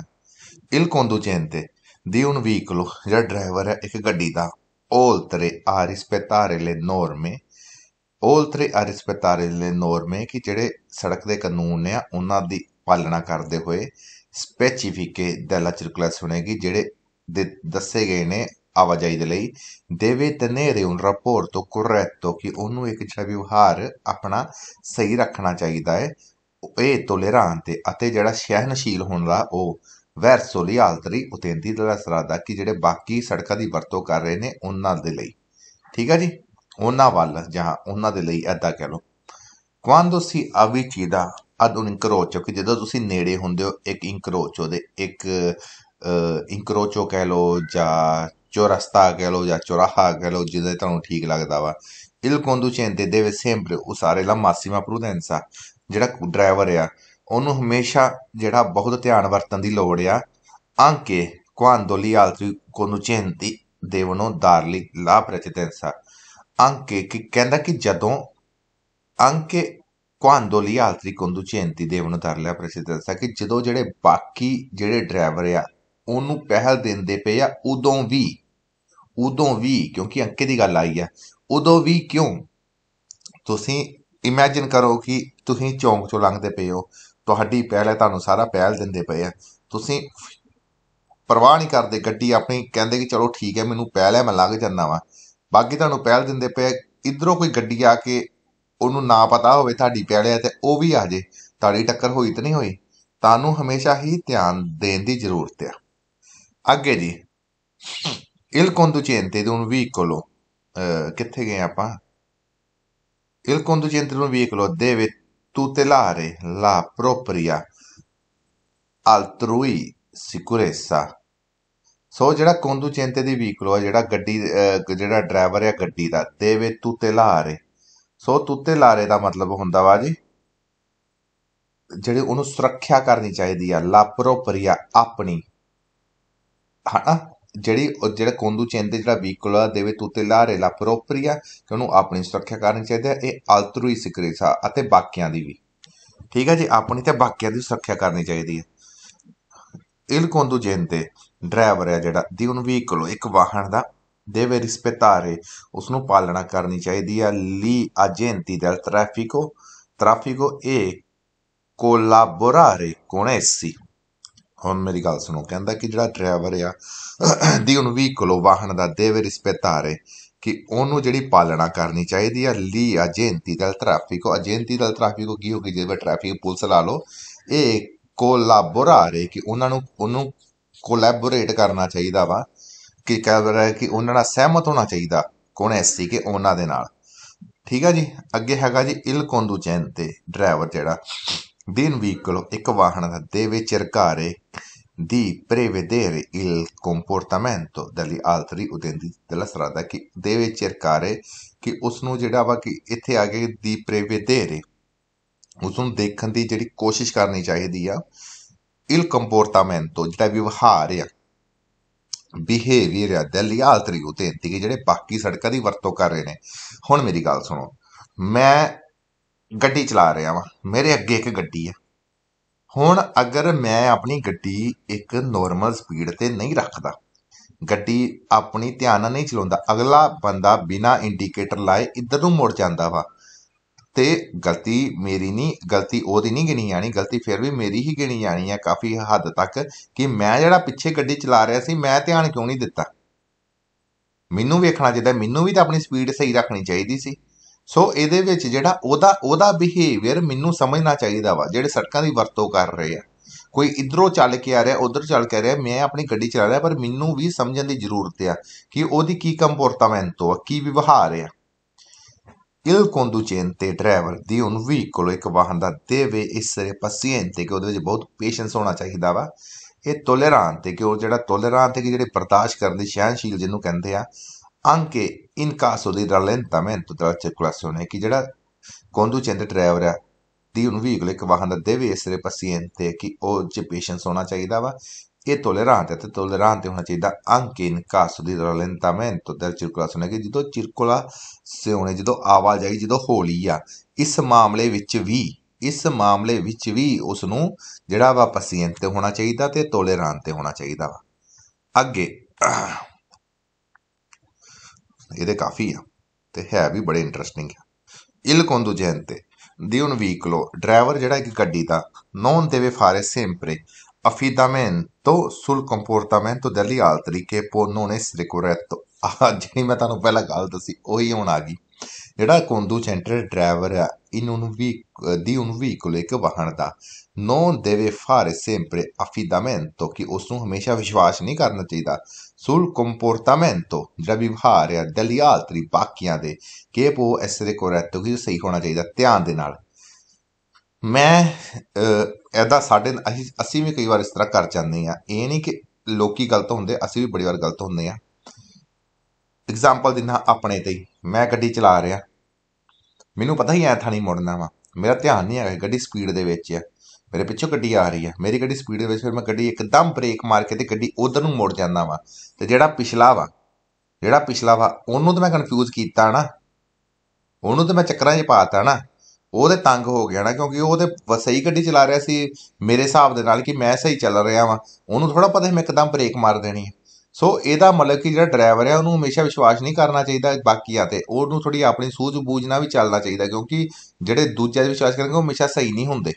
ਇਲ ਚੈਂਤੇ ਦੀ ਉਹਨ ਵਹੀਕਲ ਜਿਹੜਾ ਡਰਾਈਵਰ ਹੈ ਇੱਕ ਗੱਡੀ ਦਾ oltre ਆ rispettare ਨੋਰਮੇ norme oltre ਆ rispettare ਲੈ ਨੋਰਮੇ ਕਿ ਜਿਹੜੇ ਸੜਕ ਦੇ ਕਾਨੂੰਨ ਨੇ ਉਹਨਾਂ ਦੀ ਪਾਲਣਾ ਕਰਦੇ ਹੋਏ ਸਪੈਸੀਫਿਕੇ ਲਚਰ ਕਲਾਸ ਹੋਣੇਗੀ ਜਿਹੜੇ ਦੱਸੇ ਗਏ ਨੇ ਆਵਾਜਾਈ ਦੇ ਲਈ ਦੇਵੇ ਧਨੇਰੇ ਨੂੰ ਰਿਪੋਰਟ ਤੋਂ ਕਰੈਕਟੋ ਕਿ ਉਹਨੂੰ ਇੱਕ ਛਾ ਵਿਵਹਾਰ ਆਪਣਾ ਸਹੀ ਰੱਖਣਾ ਚਾਹੀਦਾ ਹੈ ਇਹ ਟੋਲੇਰਾਂਤੇ ਅਤੇ ਜਿਹੜਾ ਸਹਿਨਸ਼ੀਲ ਹੋਣ ਦਾ ਉਹ ਵੈਰਸੋਲੀ ਲਈ ਆਲਤਰੀ ਉਤੇਂਦੀ ਦਾ ਸਰਾਦਾ ਕਿ ਜਿਹੜੇ ਬਾਕੀ ਸੜਕਾਂ ਦੀ ਵਰਤੋਂ ਕਰ ਰਹੇ ਨੇ ਉਹਨਾਂ ਦੇ ਲਈ ਠੀਕ ਹੈ ਜੀ ਉਹਨਾਂ ਵੱਲ ਜਾਂ ਉਹਨਾਂ ਦੇ ਲਈ ਐਦਾ ਕਹਿ ਲਓ ਕਵਾਂਦੋ ਸੀ ਅਵਿਚੀ ਦਾ ਇਨਕਰੋਚੋ ਕਿ ਜਦੋਂ ਤੁਸੀਂ ਨੇੜੇ ਹੁੰਦੇ ਹੋ ਇੱਕ ਇਨਕਰੋਚੋ ਦੇ ਇੱਕ ਇਨਕਰੋਚੋ ਕਹਿ ਲੋ ਜਾਂ ਚੋਰਸਤਾ ਕਹਿ ਲੋ ਜਾਂ ਚੁਰਾਹਾ ਕਹਿ ਲੋ ਜਿਹਦੇ ਤੁਹਾਨੂੰ ਠੀਕ ਲੱਗਦਾ ਵਾ ਇਲ ਕੰਡੂਚੈਂਟੇ ਦੇਵੇ ਸੇਂਪਰ ਉਸਾਰੇ ਲਾ ਮਾਸੀਮਾ ਪ੍ਰੂਡੈਂਸਾ ਜਿਹੜਾ ਡਰਾਈਵਰ ਆ ਉਹਨੂੰ ਹਮੇਸ਼ਾ ਜਿਹੜਾ ਬਹੁਤ ਧਿਆਨ ਵਰਤਣ ਦੀ ਲੋੜ ਆ ਅੰਕੇ ਕੁਆਂਡੋ ਲੀ ਆਲਤ੍ਰੀ ਕੰਡੂਚੈਂਟੀ ਦੇਵਨੋ ਦਾਰਲੀ ਲਾ ਪ੍ਰੈਚੈਂਸਾ ਅੰਕੇ ਕਿ ਕਹਿੰਦਾ ਕਿ ਜਦੋਂ ਅੰਕੇ ਕੁਆਂਡੋ ਲੀ ਆਲਤ੍ਰੀ ਕੰਡੂਚੈਂਟੀ ਦੇਵਨੋ ਦਾਰਲੀ ਲਾ ਪ੍ਰੈਚੈਂਸਾ ਕਿ ਜਦੋਂ ਜਿਹੜੇ ਬਾਕੀ ਜਿਹੜੇ ਡਰਾਈਵਰ ਆ ਉਹਨੂੰ ਪਹਿਲ ਦਿੰਦੇ ਪਏ ਆ ਉਦੋਂ ਵੀ ਉਦੋਂ ਵੀ ਕਿਉਂਕਿ ਅੰਕੇ ਦੀ ਗੱਲ ਆਈ ਆ ਉਦੋਂ ਵੀ ਕਿਉਂ ਤੁਸੀਂ ਇਮੇਜਿਨ ਕਰੋ ਕਿ ਤੁਸੀਂ ਚੌਂਕ ਚੋਂ ਲੰਘਦੇ ਪਏ ਹੋ ਤੁਹਾਡੀ ਪਹਿਲ ਹੈ ਤੁਹਾਨੂੰ ਸਾਰਾ ਪਹਿਲ ਦਿੰਦੇ ਪਏ ਆ ਤੁਸੀਂ ਪਰਵਾਹ ਨਹੀਂ ਕਰਦੇ ਗੱਡੀ ਆਪਣੀ ਕਹਿੰਦੇ ਕਿ ਚਲੋ ਠੀਕ ਹੈ ਮੈਨੂੰ ਪਹਿਲ ਹੈ ਮੈਂ ਲੰਘ ਜਾਂਦਾ ਵਾਂ ਬਾਕੀ ਤੁਹਾਨੂੰ ਪਹਿਲ ਦਿੰਦੇ ਪਏ ਇਧਰੋਂ ਕੋਈ ਗੱਡੀ ਆ ਕੇ ਉਹਨੂੰ ਨਾ ਪਤਾ ਹੋਵੇ ਤੁਹਾਡੀ ਪਹਿਲ ਹੈ ਤੇ ਉਹ ਵੀ ਆ ਜੇ ਤੁਹਾਡੀ ਟੱਕਰ ਹੋਈ ਤਾਂ ਨਹੀਂ ਹੋਈ ਤੁਹਾਨੂੰ ਹਮੇਸ਼ਾ ਹੀ ਧਿਆਨ ਦੇਣ ਦੀ ਜ਼ਰੂਰਤ ਹੈ ਅੱਗੇ ਜੀ ਇਲ conducente di un veicolo ਕਿੱਥੇ ਗਏ ਆਪਾਂ Il conducente di un veicolo deve tutelare la propria altrui sicurezza ਸੋ ਜਿਹੜਾ ਕੰਦੂਚੈਂਤੇ ਦੇ ਵੀਕਲੋ ਆ ਜਿਹੜਾ ਗੱਡੀ ਜਿਹੜਾ ਡਰਾਈਵਰ ਆ ਗੱਡੀ ਦਾ ਦੇਵੇ ਤੂਤੇ ਸੋ ਤੂਤੇ ਦਾ ਮਤਲਬ ਹੁੰਦਾ ਵਾ ਜੀ ਜਿਹੜੇ ਉਹਨੂੰ ਸੁਰੱਖਿਆ ਕਰਨੀ ਚਾਹੀਦੀ ਆ ਲਾ ਪ੍ਰੋਪਰੀਆ ਆਪਣੀ ਹਨਾ ਜਿਹੜੀ ਜਿਹੜਾ ਕੋਂਦੂ ਚੈਨ ਦੇ ਜਿਹੜਾ ਆ ਦੇਵੇ ਤੂਤੇ ਲਾਰੇ ਲਾ ਪ੍ਰੋਪਰੀਆ ਕਿ ਉਹਨੂੰ ਆਪਣੀ ਸੁਰੱਖਿਆ ਕਰਨੀ ਚਾਹੀਦੀ ਹੈ ਇਹ ਆਲਤਰੂਈ ਸਿਕਰੇਸਾ ਅਤੇ ਬਾਕੀਆਂ ਦੀ ਵੀ ਠੀਕ ਹੈ ਜੀ ਆਪਣੀ ਤੇ ਬਾਕੀਆਂ ਦੀ ਸੁਰੱਖਿਆ ਕਰਨੀ ਚਾਹੀਦੀ ਹੈ ਇਲ ਕੋਂਦੂ ਚੈਨ ਤੇ ਡਰਾਈਵਰ ਹੈ ਜਿਹੜਾ ਦੀ ਉਹਨੂੰ ਵੀਕਲ ਇੱਕ ਵਾਹਨ ਦਾ ਦੇਵੇ ਰਿਸਪੇਟਾਰੇ ਉਸ ਨੂੰ ਪਾਲਣਾ ਕਰਨੀ ਚਾਹੀਦੀ ਹੈ ਲੀ ਏਜੰਟੀ ਦਾ ਟ੍ਰੈਫਿਕੋ ਟ੍ਰੈਫਿਕੋ ਇਹ ਕੋਲਾਬੋਰਾਰੇ ਕੋਨੇਸੀ ਹੁਣ ਮੇਰੀ ਗੱਲ ਸੁਣੋ ਕਹਿੰਦਾ ਕਿ ਜਿਹੜਾ ਡਰਾਈਵਰ ਆ ਦੀ ਉਹਨੂੰ ਵੀ ਕੋਲੋ ਵਾਹਨ ਦਾ ਦੇਵੇ ਰਿਸਪੇਟਾਰੇ ਕਿ ਉਹਨੂੰ ਜਿਹੜੀ ਪਾਲਣਾ ਕਰਨੀ ਚਾਹੀਦੀ ਆ ਲੀ ਅਜੈਂਤੀ ਦਾ ਟ੍ਰੈਫਿਕੋ ਅਜੈਂਤੀ ਦਾ ਟ੍ਰੈਫਿਕੋ ਕੀ ਹੋ ਗਈ ਜੇ ਟ੍ਰੈਫਿਕ ਪੁਲਿਸ ਲਾ ਲੋ ਇਹ ਕੋਲਾਬੋਰਾਰੇ ਕਿ ਉਹਨਾਂ ਨੂੰ ਉਹਨੂੰ ਕੋਲਾਬੋਰੇਟ ਕਰਨਾ ਚਾਹੀਦਾ ਵਾ ਕਿ ਕਹਿ ਰਿਹਾ ਕਿ ਉਹਨਾਂ ਨਾਲ ਸਹਿਮਤ ਹੋਣਾ ਚਾਹੀਦਾ ਕੋਣ ਐਸੀ ਕਿ ਉਹਨਾਂ ਦੇ ਨਾਲ ਠੀਕ ਆ ਜੀ ਅੱਗੇ ਹੈਗਾ ਜੀ ਇਲ ਕੋਂਦੂ ਚੈਨ ਤੇ ਡਰਾਈਵਰ ਜਿਹੜਾ ਇੱਕ ਵਾਹਨ e covana deve ਦੀ di prevedere il comportamento degli altri utenti della strada che deve cercare ਕਿ ਉਸ ਨੂੰ ਜਿਹੜਾ ਵਾ ਕਿ ਇੱਥੇ ਆ ਕੇ ਦੀ ਪ੍ਰੇਵੇਦੇਰੇ ਉਸ ਨੂੰ ਦੇਖਣ ਦੀ ਜਿਹੜੀ ਕੋਸ਼ਿਸ਼ ਕਰਨੀ ਚਾਹੀਦੀ ਆ ਇਲ ਕੰਪੋਰਟਾਮੈਂਟੋ ਜਿਹੜਾ ਵਿਵਹਾਰ ਆ ਬਿਹੇਵੀਅਰ ਆ ਦਲੀ ਆਲਤਰੀ ਉਤੇ ਜਿਹੜੇ ਬਾਕੀ ਸੜਕਾਂ ਦੀ ਵਰਤੋਂ ਕਰ ਰਹੇ ਨੇ ਹੁਣ ਮੇਰੀ ਗੱਲ ਸੁਣੋ ਮੈਂ ਗੱਡੀ ਚਲਾ ਰਿਹਾ ਵਾਂ ਮੇਰੇ ਅੱਗੇ ਇੱਕ ਗੱਡੀ ਆ ਹੁਣ ਅਗਰ ਮੈਂ ਆਪਣੀ ਗੱਡੀ ਇੱਕ ਨੋਰਮਲ ਸਪੀਡ 'ਤੇ ਨਹੀਂ ਰੱਖਦਾ ਗੱਡੀ ਆਪਣੀ ਧਿਆਨ ਨਾਲ ਨਹੀਂ ਚਲਾਉਂਦਾ ਅਗਲਾ ਬੰਦਾ ਬਿਨਾ ਇੰਡੀਕੇਟਰ ਲਾਏ ਇੱਧਰ ਨੂੰ ਮੁੜ ਜਾਂਦਾ ਵਾ ਤੇ ਗਲਤੀ ਮੇਰੀ ਨਹੀਂ ਗਲਤੀ ਉਹਦੀ ਨਹੀਂ ਗਿਣੀ ਜਾਣੀ ਗਲਤੀ ਫਿਰ ਵੀ ਮੇਰੀ ਹੀ ਗਿਣੀ ਜਾਣੀ ਹੈ ਕਾਫੀ ਹੱਦ ਤੱਕ ਕਿ ਮੈਂ ਜਿਹੜਾ ਪਿੱਛੇ ਗੱਡੀ ਚਲਾ ਰਿਹਾ ਸੀ ਮੈਂ ਧਿਆਨ ਕਿਉਂ ਨਹੀਂ ਦਿੱਤਾ ਮੈਨੂੰ ਵੇਖਣਾ ਚਾਹੀਦਾ ਮੈਨੂੰ ਵੀ ਤਾਂ ਆਪਣੀ ਸਪੀਡ ਸਹੀ ਰੱਖਣੀ ਚਾਹੀਦੀ ਸੀ ਸੋ ਇਹਦੇ ਵਿੱਚ ਜਿਹੜਾ ਉਹਦਾ ਉਹਦਾ ਬਿਹੇਵੀਅਰ ਮੈਨੂੰ ਸਮਝਣਾ ਚਾਹੀਦਾ ਵਾ ਜਿਹੜੇ ਸੜਕਾਂ ਦੀ ਵਰਤੋਂ ਕਰ ਰਹੇ ਆ ਕੋਈ ਇਧਰੋਂ ਚੱਲ ਕੇ ਆ ਰਿਹਾ ਉਧਰ ਚੱਲ ਕੇ ਆ ਰਿਹਾ ਮੈਂ ਆਪਣੀ ਗੱਡੀ ਚਲਾ ਰਿਹਾ ਪਰ ਮੈਨੂੰ ਵੀ ਸਮਝਣ ਦੀ ਜ਼ਰੂਰਤ ਆ ਕਿ ਉਹਦੀ ਕੀ ਕੰਪੋਰਟਮੈਂਟ ਆ ਕੀ ਵਿਵਹਾਰ ਆ ਇਲ conducente ਡਰਾਈਵਰ ਦੀ ਵੀ ਕੋਲ ਇੱਕ ਵਾਹਨ ਦਾ ਦੇਵੇ ਇਸਰੇ paziente ਕਿ ਉਹਦੇ ਵਿੱਚ ਬਹੁਤ ਪੇਸ਼ੈਂਸ ਹੋਣਾ ਚਾਹੀਦਾ ਵਾ ਇਹ ਟੋਲਰੈਂਟ ਕਿ ਉਹ ਜਿਹੜਾ ਟੋਲਰੈਂਟ ਕਿ ਜਿਹੜੇ ਬਰਦਾਸ਼ਤ ਕਰਨ ਦੀ ਸ਼ਾਨਸ਼ੀਲ ਜਿਹਨੂੰ ਕਹਿੰਦੇ ਆ anche in caso di rallentamento della circolazione, chi già conducente driver di un veicolo che va deve essere paziente, che chi oggi patient sono va e tollerante, e tollerante una città anche in caso di rallentamento della circolazione, che di to circola se circolazione, di avalia, di folia, ismamle vicevi, ismamle vicevi, osnu, gerava paziente, una città tollerante, una città. Aghe. Okay. ਇਹਦੇ ਕਾਫੀ ਆ ਤੇ ਹੈ ਵੀ ਬੜੇ interesting ਆ ਇਲ ਕੋਂਦੂ ਜੈਂਤੇ ਦਿਉਨ ਵੀਕਲੋ driver ਜਿਹੜਾ ਇੱਕ ਗੱਡੀ ਦਾ non ਦੇਵੇ ਫਾਰੇ ਸੇਮਪਰੇ ਅਫੀਦਾਮੈਂਟੋ ਸੁਲ ਕੰਪੋਰਟਾਮੈਂਟੋ ਦੇਲੀ ਆਲ ਤਰੀਕੇ ਪੋਨੋ ਨੇ ਸਿਕੋਰੈਟੋ ਆ ਜਿਹੜੀ ਮੈਂ ਤੁਹਾਨੂੰ ਪਹਿਲਾਂ ਗੱਲ ਦਸੀ ਉਹੀ ਹੁਣ ਆ ਗਈ ਜਿਹੜਾ ਕੋਂਦੂ ਸੈਂਟਰ ਡਰਾਈਵਰ ਆ ਇਹਨੂੰ ਵੀ ਦਿਉਨ ਵੀਕਲੋ ਇੱਕ ਵਾਹਨ ਦਾ ਨੋਨ ਦੇਵੇ ਫਾਰੇ ਸੇਮਪਰੇ ਅਫੀਦਾਮੈਂਟੋ ਕਿ ਉਸ ਨੂੰ ਹਮੇਸ਼ਾ ਵਿਸ਼ਵਾਸ ਨਹੀਂ ਕਰਨਾ ਚਾਹੀਦਾ sul comportamento ਜਿਹੜਾ ਵਿਵਹਾਰ ਹੈ ਦਲੀ ਹਾਲਤਰੀ ਬਾਕੀਆਂ ਦੇ ਕਿ ਉਹ ਐਸਰੇ ਕੋਰੈਕਟੋ ਕਿ ਸਹੀ ਹੋਣਾ ਚਾਹੀਦਾ ਧਿਆਨ ਦੇ ਨਾਲ ਮੈਂ ਐਦਾ ਸਾਡੇ ਅਸੀਂ ਅਸੀਂ ਵੀ ਕਈ ਵਾਰ ਇਸ ਤਰ੍ਹਾਂ ਕਰ ਜਾਂਦੇ ਆ ਇਹ ਨਹੀਂ ਕਿ ਲੋਕੀ ਗਲਤ ਹੁੰਦੇ ਅਸੀਂ ਵੀ ਬੜੀ ਵਾਰ ਗਲਤ ਹੁੰਦੇ ਆ ਐਗਜ਼ਾਮਪਲ ਦਿਨਾ ਆਪਣੇ ਤੇ ਮੈਂ ਗੱਡੀ ਚਲਾ ਰਿਹਾ ਮੈਨੂੰ ਪਤਾ ਹੀ ਐ ਥਾਣੀ ਮੋੜਨਾ ਵਾ ਮੇਰਾ ਧਿਆਨ ਨਹੀਂ ਹੈ ਗੱਡੀ ਸਪੀਡ ਦੇ ਵਿੱਚ ਆ ਮੇਰੇ ਪਿੱਛੇ ਗੱਡੀ ਆ ਰਹੀ ਹੈ ਮੇਰੀ ਗੱਡੀ ਸਪੀਡ ਦੇ ਵਿੱਚ ਫਿਰ ਮੈਂ ਗੱਡੀ ਇੱਕਦਮ ਬ੍ਰੇਕ ਮਾਰ ਕੇ ਤੇ ਗੱਡੀ ਉਧਰ ਨੂੰ ਮੋੜ ਜਾਂਦਾ ਵਾ ਤੇ ਜਿਹੜਾ ਪਿਛਲਾ ਵਾ ਜਿਹੜਾ ਪਿਛਲਾ ਵਾ ਉਹਨੂੰ ਤਾਂ ਮੈਂ ਕਨਫਿਊਜ਼ ਕੀਤਾ ਨਾ ਉਹਨੂੰ ਤਾਂ ਮੈਂ ਚੱਕਰਾਂ 'ਚ ਪਾਤਾ ਨਾ ਉਹਦੇ ਤੰਗ ਹੋ ਗਿਆ ਨਾ ਕਿਉਂਕਿ ਉਹ ਤੇ ਸਹੀ ਗੱਡੀ ਚਲਾ ਰਿਹਾ ਸੀ ਮੇਰੇ ਹਿਸਾਬ ਦੇ ਨਾਲ ਕਿ ਮੈਂ ਸਹੀ ਚੱਲ ਰਿਹਾ ਵਾਂ ਉਹਨੂੰ ਥੋੜਾ ਪਤਾ ਸੀ ਮੈਂ ਇੱਕਦਮ ਬ੍ਰੇਕ ਮਾਰ ਦੇਣੀ ਹੈ ਸੋ ਇਹਦਾ ਮਤਲਬ ਕਿ ਜਿਹੜਾ ਡਰਾਈਵਰ ਹੈ ਉਹਨੂੰ ਹਮੇਸ਼ਾ ਵਿਸ਼ਵਾਸ ਨਹੀਂ ਕਰਨਾ ਚਾਹੀਦਾ ਬਾਕੀਆਂ ਤੇ ਉਹਨੂੰ ਥੋੜੀ ਆਪਣੀ ਸੂਝ ਬੂਝ ਨਾਲ ਵੀ ਚੱਲਣਾ ਚਾਹੀਦਾ ਕਿਉਂਕਿ ਜਿਹੜੇ ਦੂਜਿਆਂ ਦੇ ਵਿਸ਼ਵਾਸ ਕਰਨਗੇ ਉਹ ਹਮੇਸ਼ਾ ਸਹੀ ਨਹੀਂ ਹੁੰਦੇ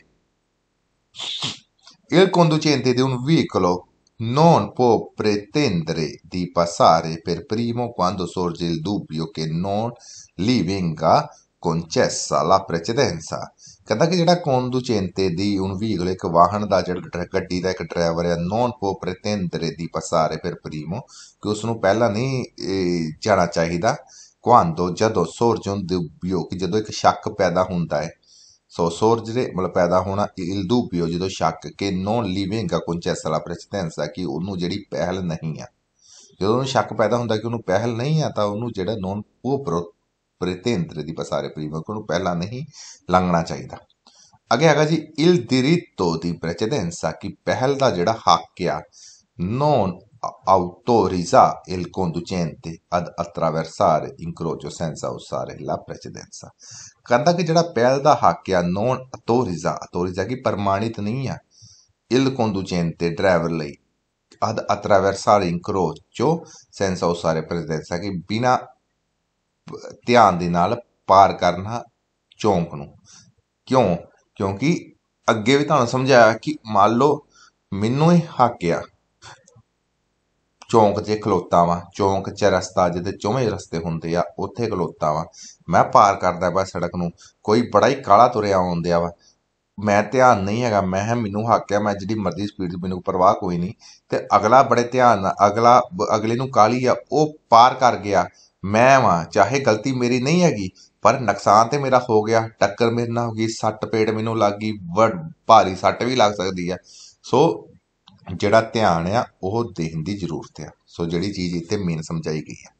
Il conducente di un veicolo non può pretendere di passare per primo quando sorge il dubbio che non gli venga concessa la precedenza ਕਹਿੰਦਾ ਕਿ ਜਿਹੜਾ conducente di un veicolo ਇੱਕ ਵਾਹਨ ਦਾ ਜਿਹੜਾ ਗੱਡੀ ਦਾ ਇੱਕ ਡਰਾਈਵਰ ਹੈ non può pretendere di passare per primo ਕਿ ਉਸ ਨੂੰ ਪਹਿਲਾਂ ਨਹੀਂ ਜਾਣਾ ਚਾਹੀਦਾ quando ਜਦੋਂ sorge un dubbio ਕਿ ਜਦੋਂ ਇੱਕ ਸ਼ੱਕ ਪੈਦਾ ਹੁੰਦਾ ਹੈ ਸੋ ਸੋਰਜਰੇ ਮਤਲਬ ਪੈਦਾ ਹੋਣਾ ਇਲਦੂ ਪਿਓ ਜਦੋਂ ਸ਼ੱਕ ਕਿ ਨੋ ਲੀਵੇਂਗਾ ਕੁੰਚ ਪ੍ਰੈਸੀਡੈਂਸ ਆ ਕਿ ਉਹਨੂੰ ਜਿਹੜੀ ਪਹਿਲ ਨਹੀਂ ਆ ਜਦੋਂ ਉਹਨੂੰ ਸ਼ੱਕ ਪੈਦਾ ਹੁੰਦਾ ਕਿ ਉਹਨੂੰ ਪਹਿਲ ਨਹੀਂ ਆ ਤਾਂ ਉਹਨੂੰ ਜਿਹੜਾ ਨੋਨ ਉਹ ਪ੍ਰਤੇਂਦ੍ਰ ਦੀ ਪਸਾਰੇ ਪ੍ਰੀਮਕ ਨੂੰ ਪਹਿਲਾ ਨਹੀਂ ਲੰਘਣਾ ਚਾਹੀਦਾ ਅਗੇ ਹੈਗਾ ਜੀ ਇਲ ਦਿਰਿਤੋ ਦੀ ਪ੍ਰੈਸੀਡੈਂਸ ਆ ਕਿ ਪਹਿਲ ਦਾ ਜਿਹੜਾ ਹੱਕ ਆ ਨੋਨ autorizza il conducente ad attraversare incrocio senza usare ਲਾ ਪ੍ਰੈਸੀਡੈਂਸਾ ਕਹਿੰਦਾ ਕਿ ਜਿਹੜਾ ਪਹਿਲ ਦਾ ਹੱਕ ਆ ਨੋਨ ਅਤੋਰਿਜ਼ਾ ਅਤੋਰਿਜ਼ਾ ਕੀ ਪ੍ਰਮਾਣਿਤ ਨਹੀਂ ਆ ਇਲ ਚੇਨ ਤੇ ਡਰਾਈਵਰ ਲਈ ad attraversare incrocio ਸੈਂਸੋ ਸਾਰੇ ਪ੍ਰੈਜ਼ੀਡੈਂਸਾ ਕਿ ਬਿਨਾ ਧਿਆਨ ਦੇ ਨਾਲ ਪਾਰ ਕਰਨਾ ਚੌਂਕ ਨੂੰ ਕਿਉਂ ਕਿਉਂਕਿ ਅੱਗੇ ਵੀ ਤੁਹਾਨੂੰ ਸਮਝਾਇਆ ਕਿ ਮੰਨ ਲਓ ਮੈਨੂੰ ਇਹ ਹੱਕ ਆ ਚੌਂਕ 'ਤੇ ਖਲੋਤਾ ਵਾਂ ਚੌਂਕ 'ਚ ਰਸਤਾ ਜਿੱਥੇ ਚੌਵੇਂ ਰਸਤੇ ਹੁੰਦੇ ਆ ਉੱਥੇ ਖਲੋਤਾ ਵਾਂ ਮੈਂ ਪਾਰ ਕਰਦਾ ਪਿਆ ਸੜਕ ਨੂੰ ਕੋਈ ਬੜਾ ਹੀ ਕਾਲਾ ਤੁਰਿਆ ਆਉਂਦਿਆ ਵਾ ਮੈਂ ਧਿਆਨ ਨਹੀਂ ਹੈਗਾ ਮੈਂ ਹੈ ਮੈਨੂੰ ਹੱਕ ਹੈ ਮੈਂ ਜਿਹੜੀ ਮਰਜ਼ੀ ਸਪੀਡ ਮੈਨੂੰ ਪਰਵਾਹ ਕੋਈ ਨਹੀਂ ਤੇ ਅਗਲਾ ਬੜੇ ਧਿਆਨ ਨਾਲ ਅਗਲਾ ਅਗਲੇ ਨੂੰ ਕਾਲੀ ਆ ਉਹ ਪਾਰ ਕਰ ਗਿਆ ਮੈਂ ਵਾਂ ਚਾਹੇ ਗਲਤੀ ਮੇਰੀ ਨਹੀਂ ਹੈਗੀ ਪਰ ਨੁਕਸਾਨ ਤੇ ਮੇਰਾ ਹੋ ਗਿਆ ਟੱਕਰ ਮੇਰੇ ਨਾਲ ਹੋ ਗਈ ਸੱਟ ਪੇਟ ਮੈਨੂੰ ਲੱਗ ਗਈ ਭਾਰੀ ਸੱਟ ਵੀ ਲੱਗ ਸਕਦੀ ਆ ਸੋ ਜਿਹੜਾ ਧਿਆਨ ਆ ਉਹ ਦੇਣ ਦੀ ਜ਼ਰੂਰਤ ਆ ਸੋ ਜਿਹੜੀ ਚੀਜ਼ ਇੱਥੇ ਮੇਨ ਸਮਝਾਈ ਗਈ ਹੈ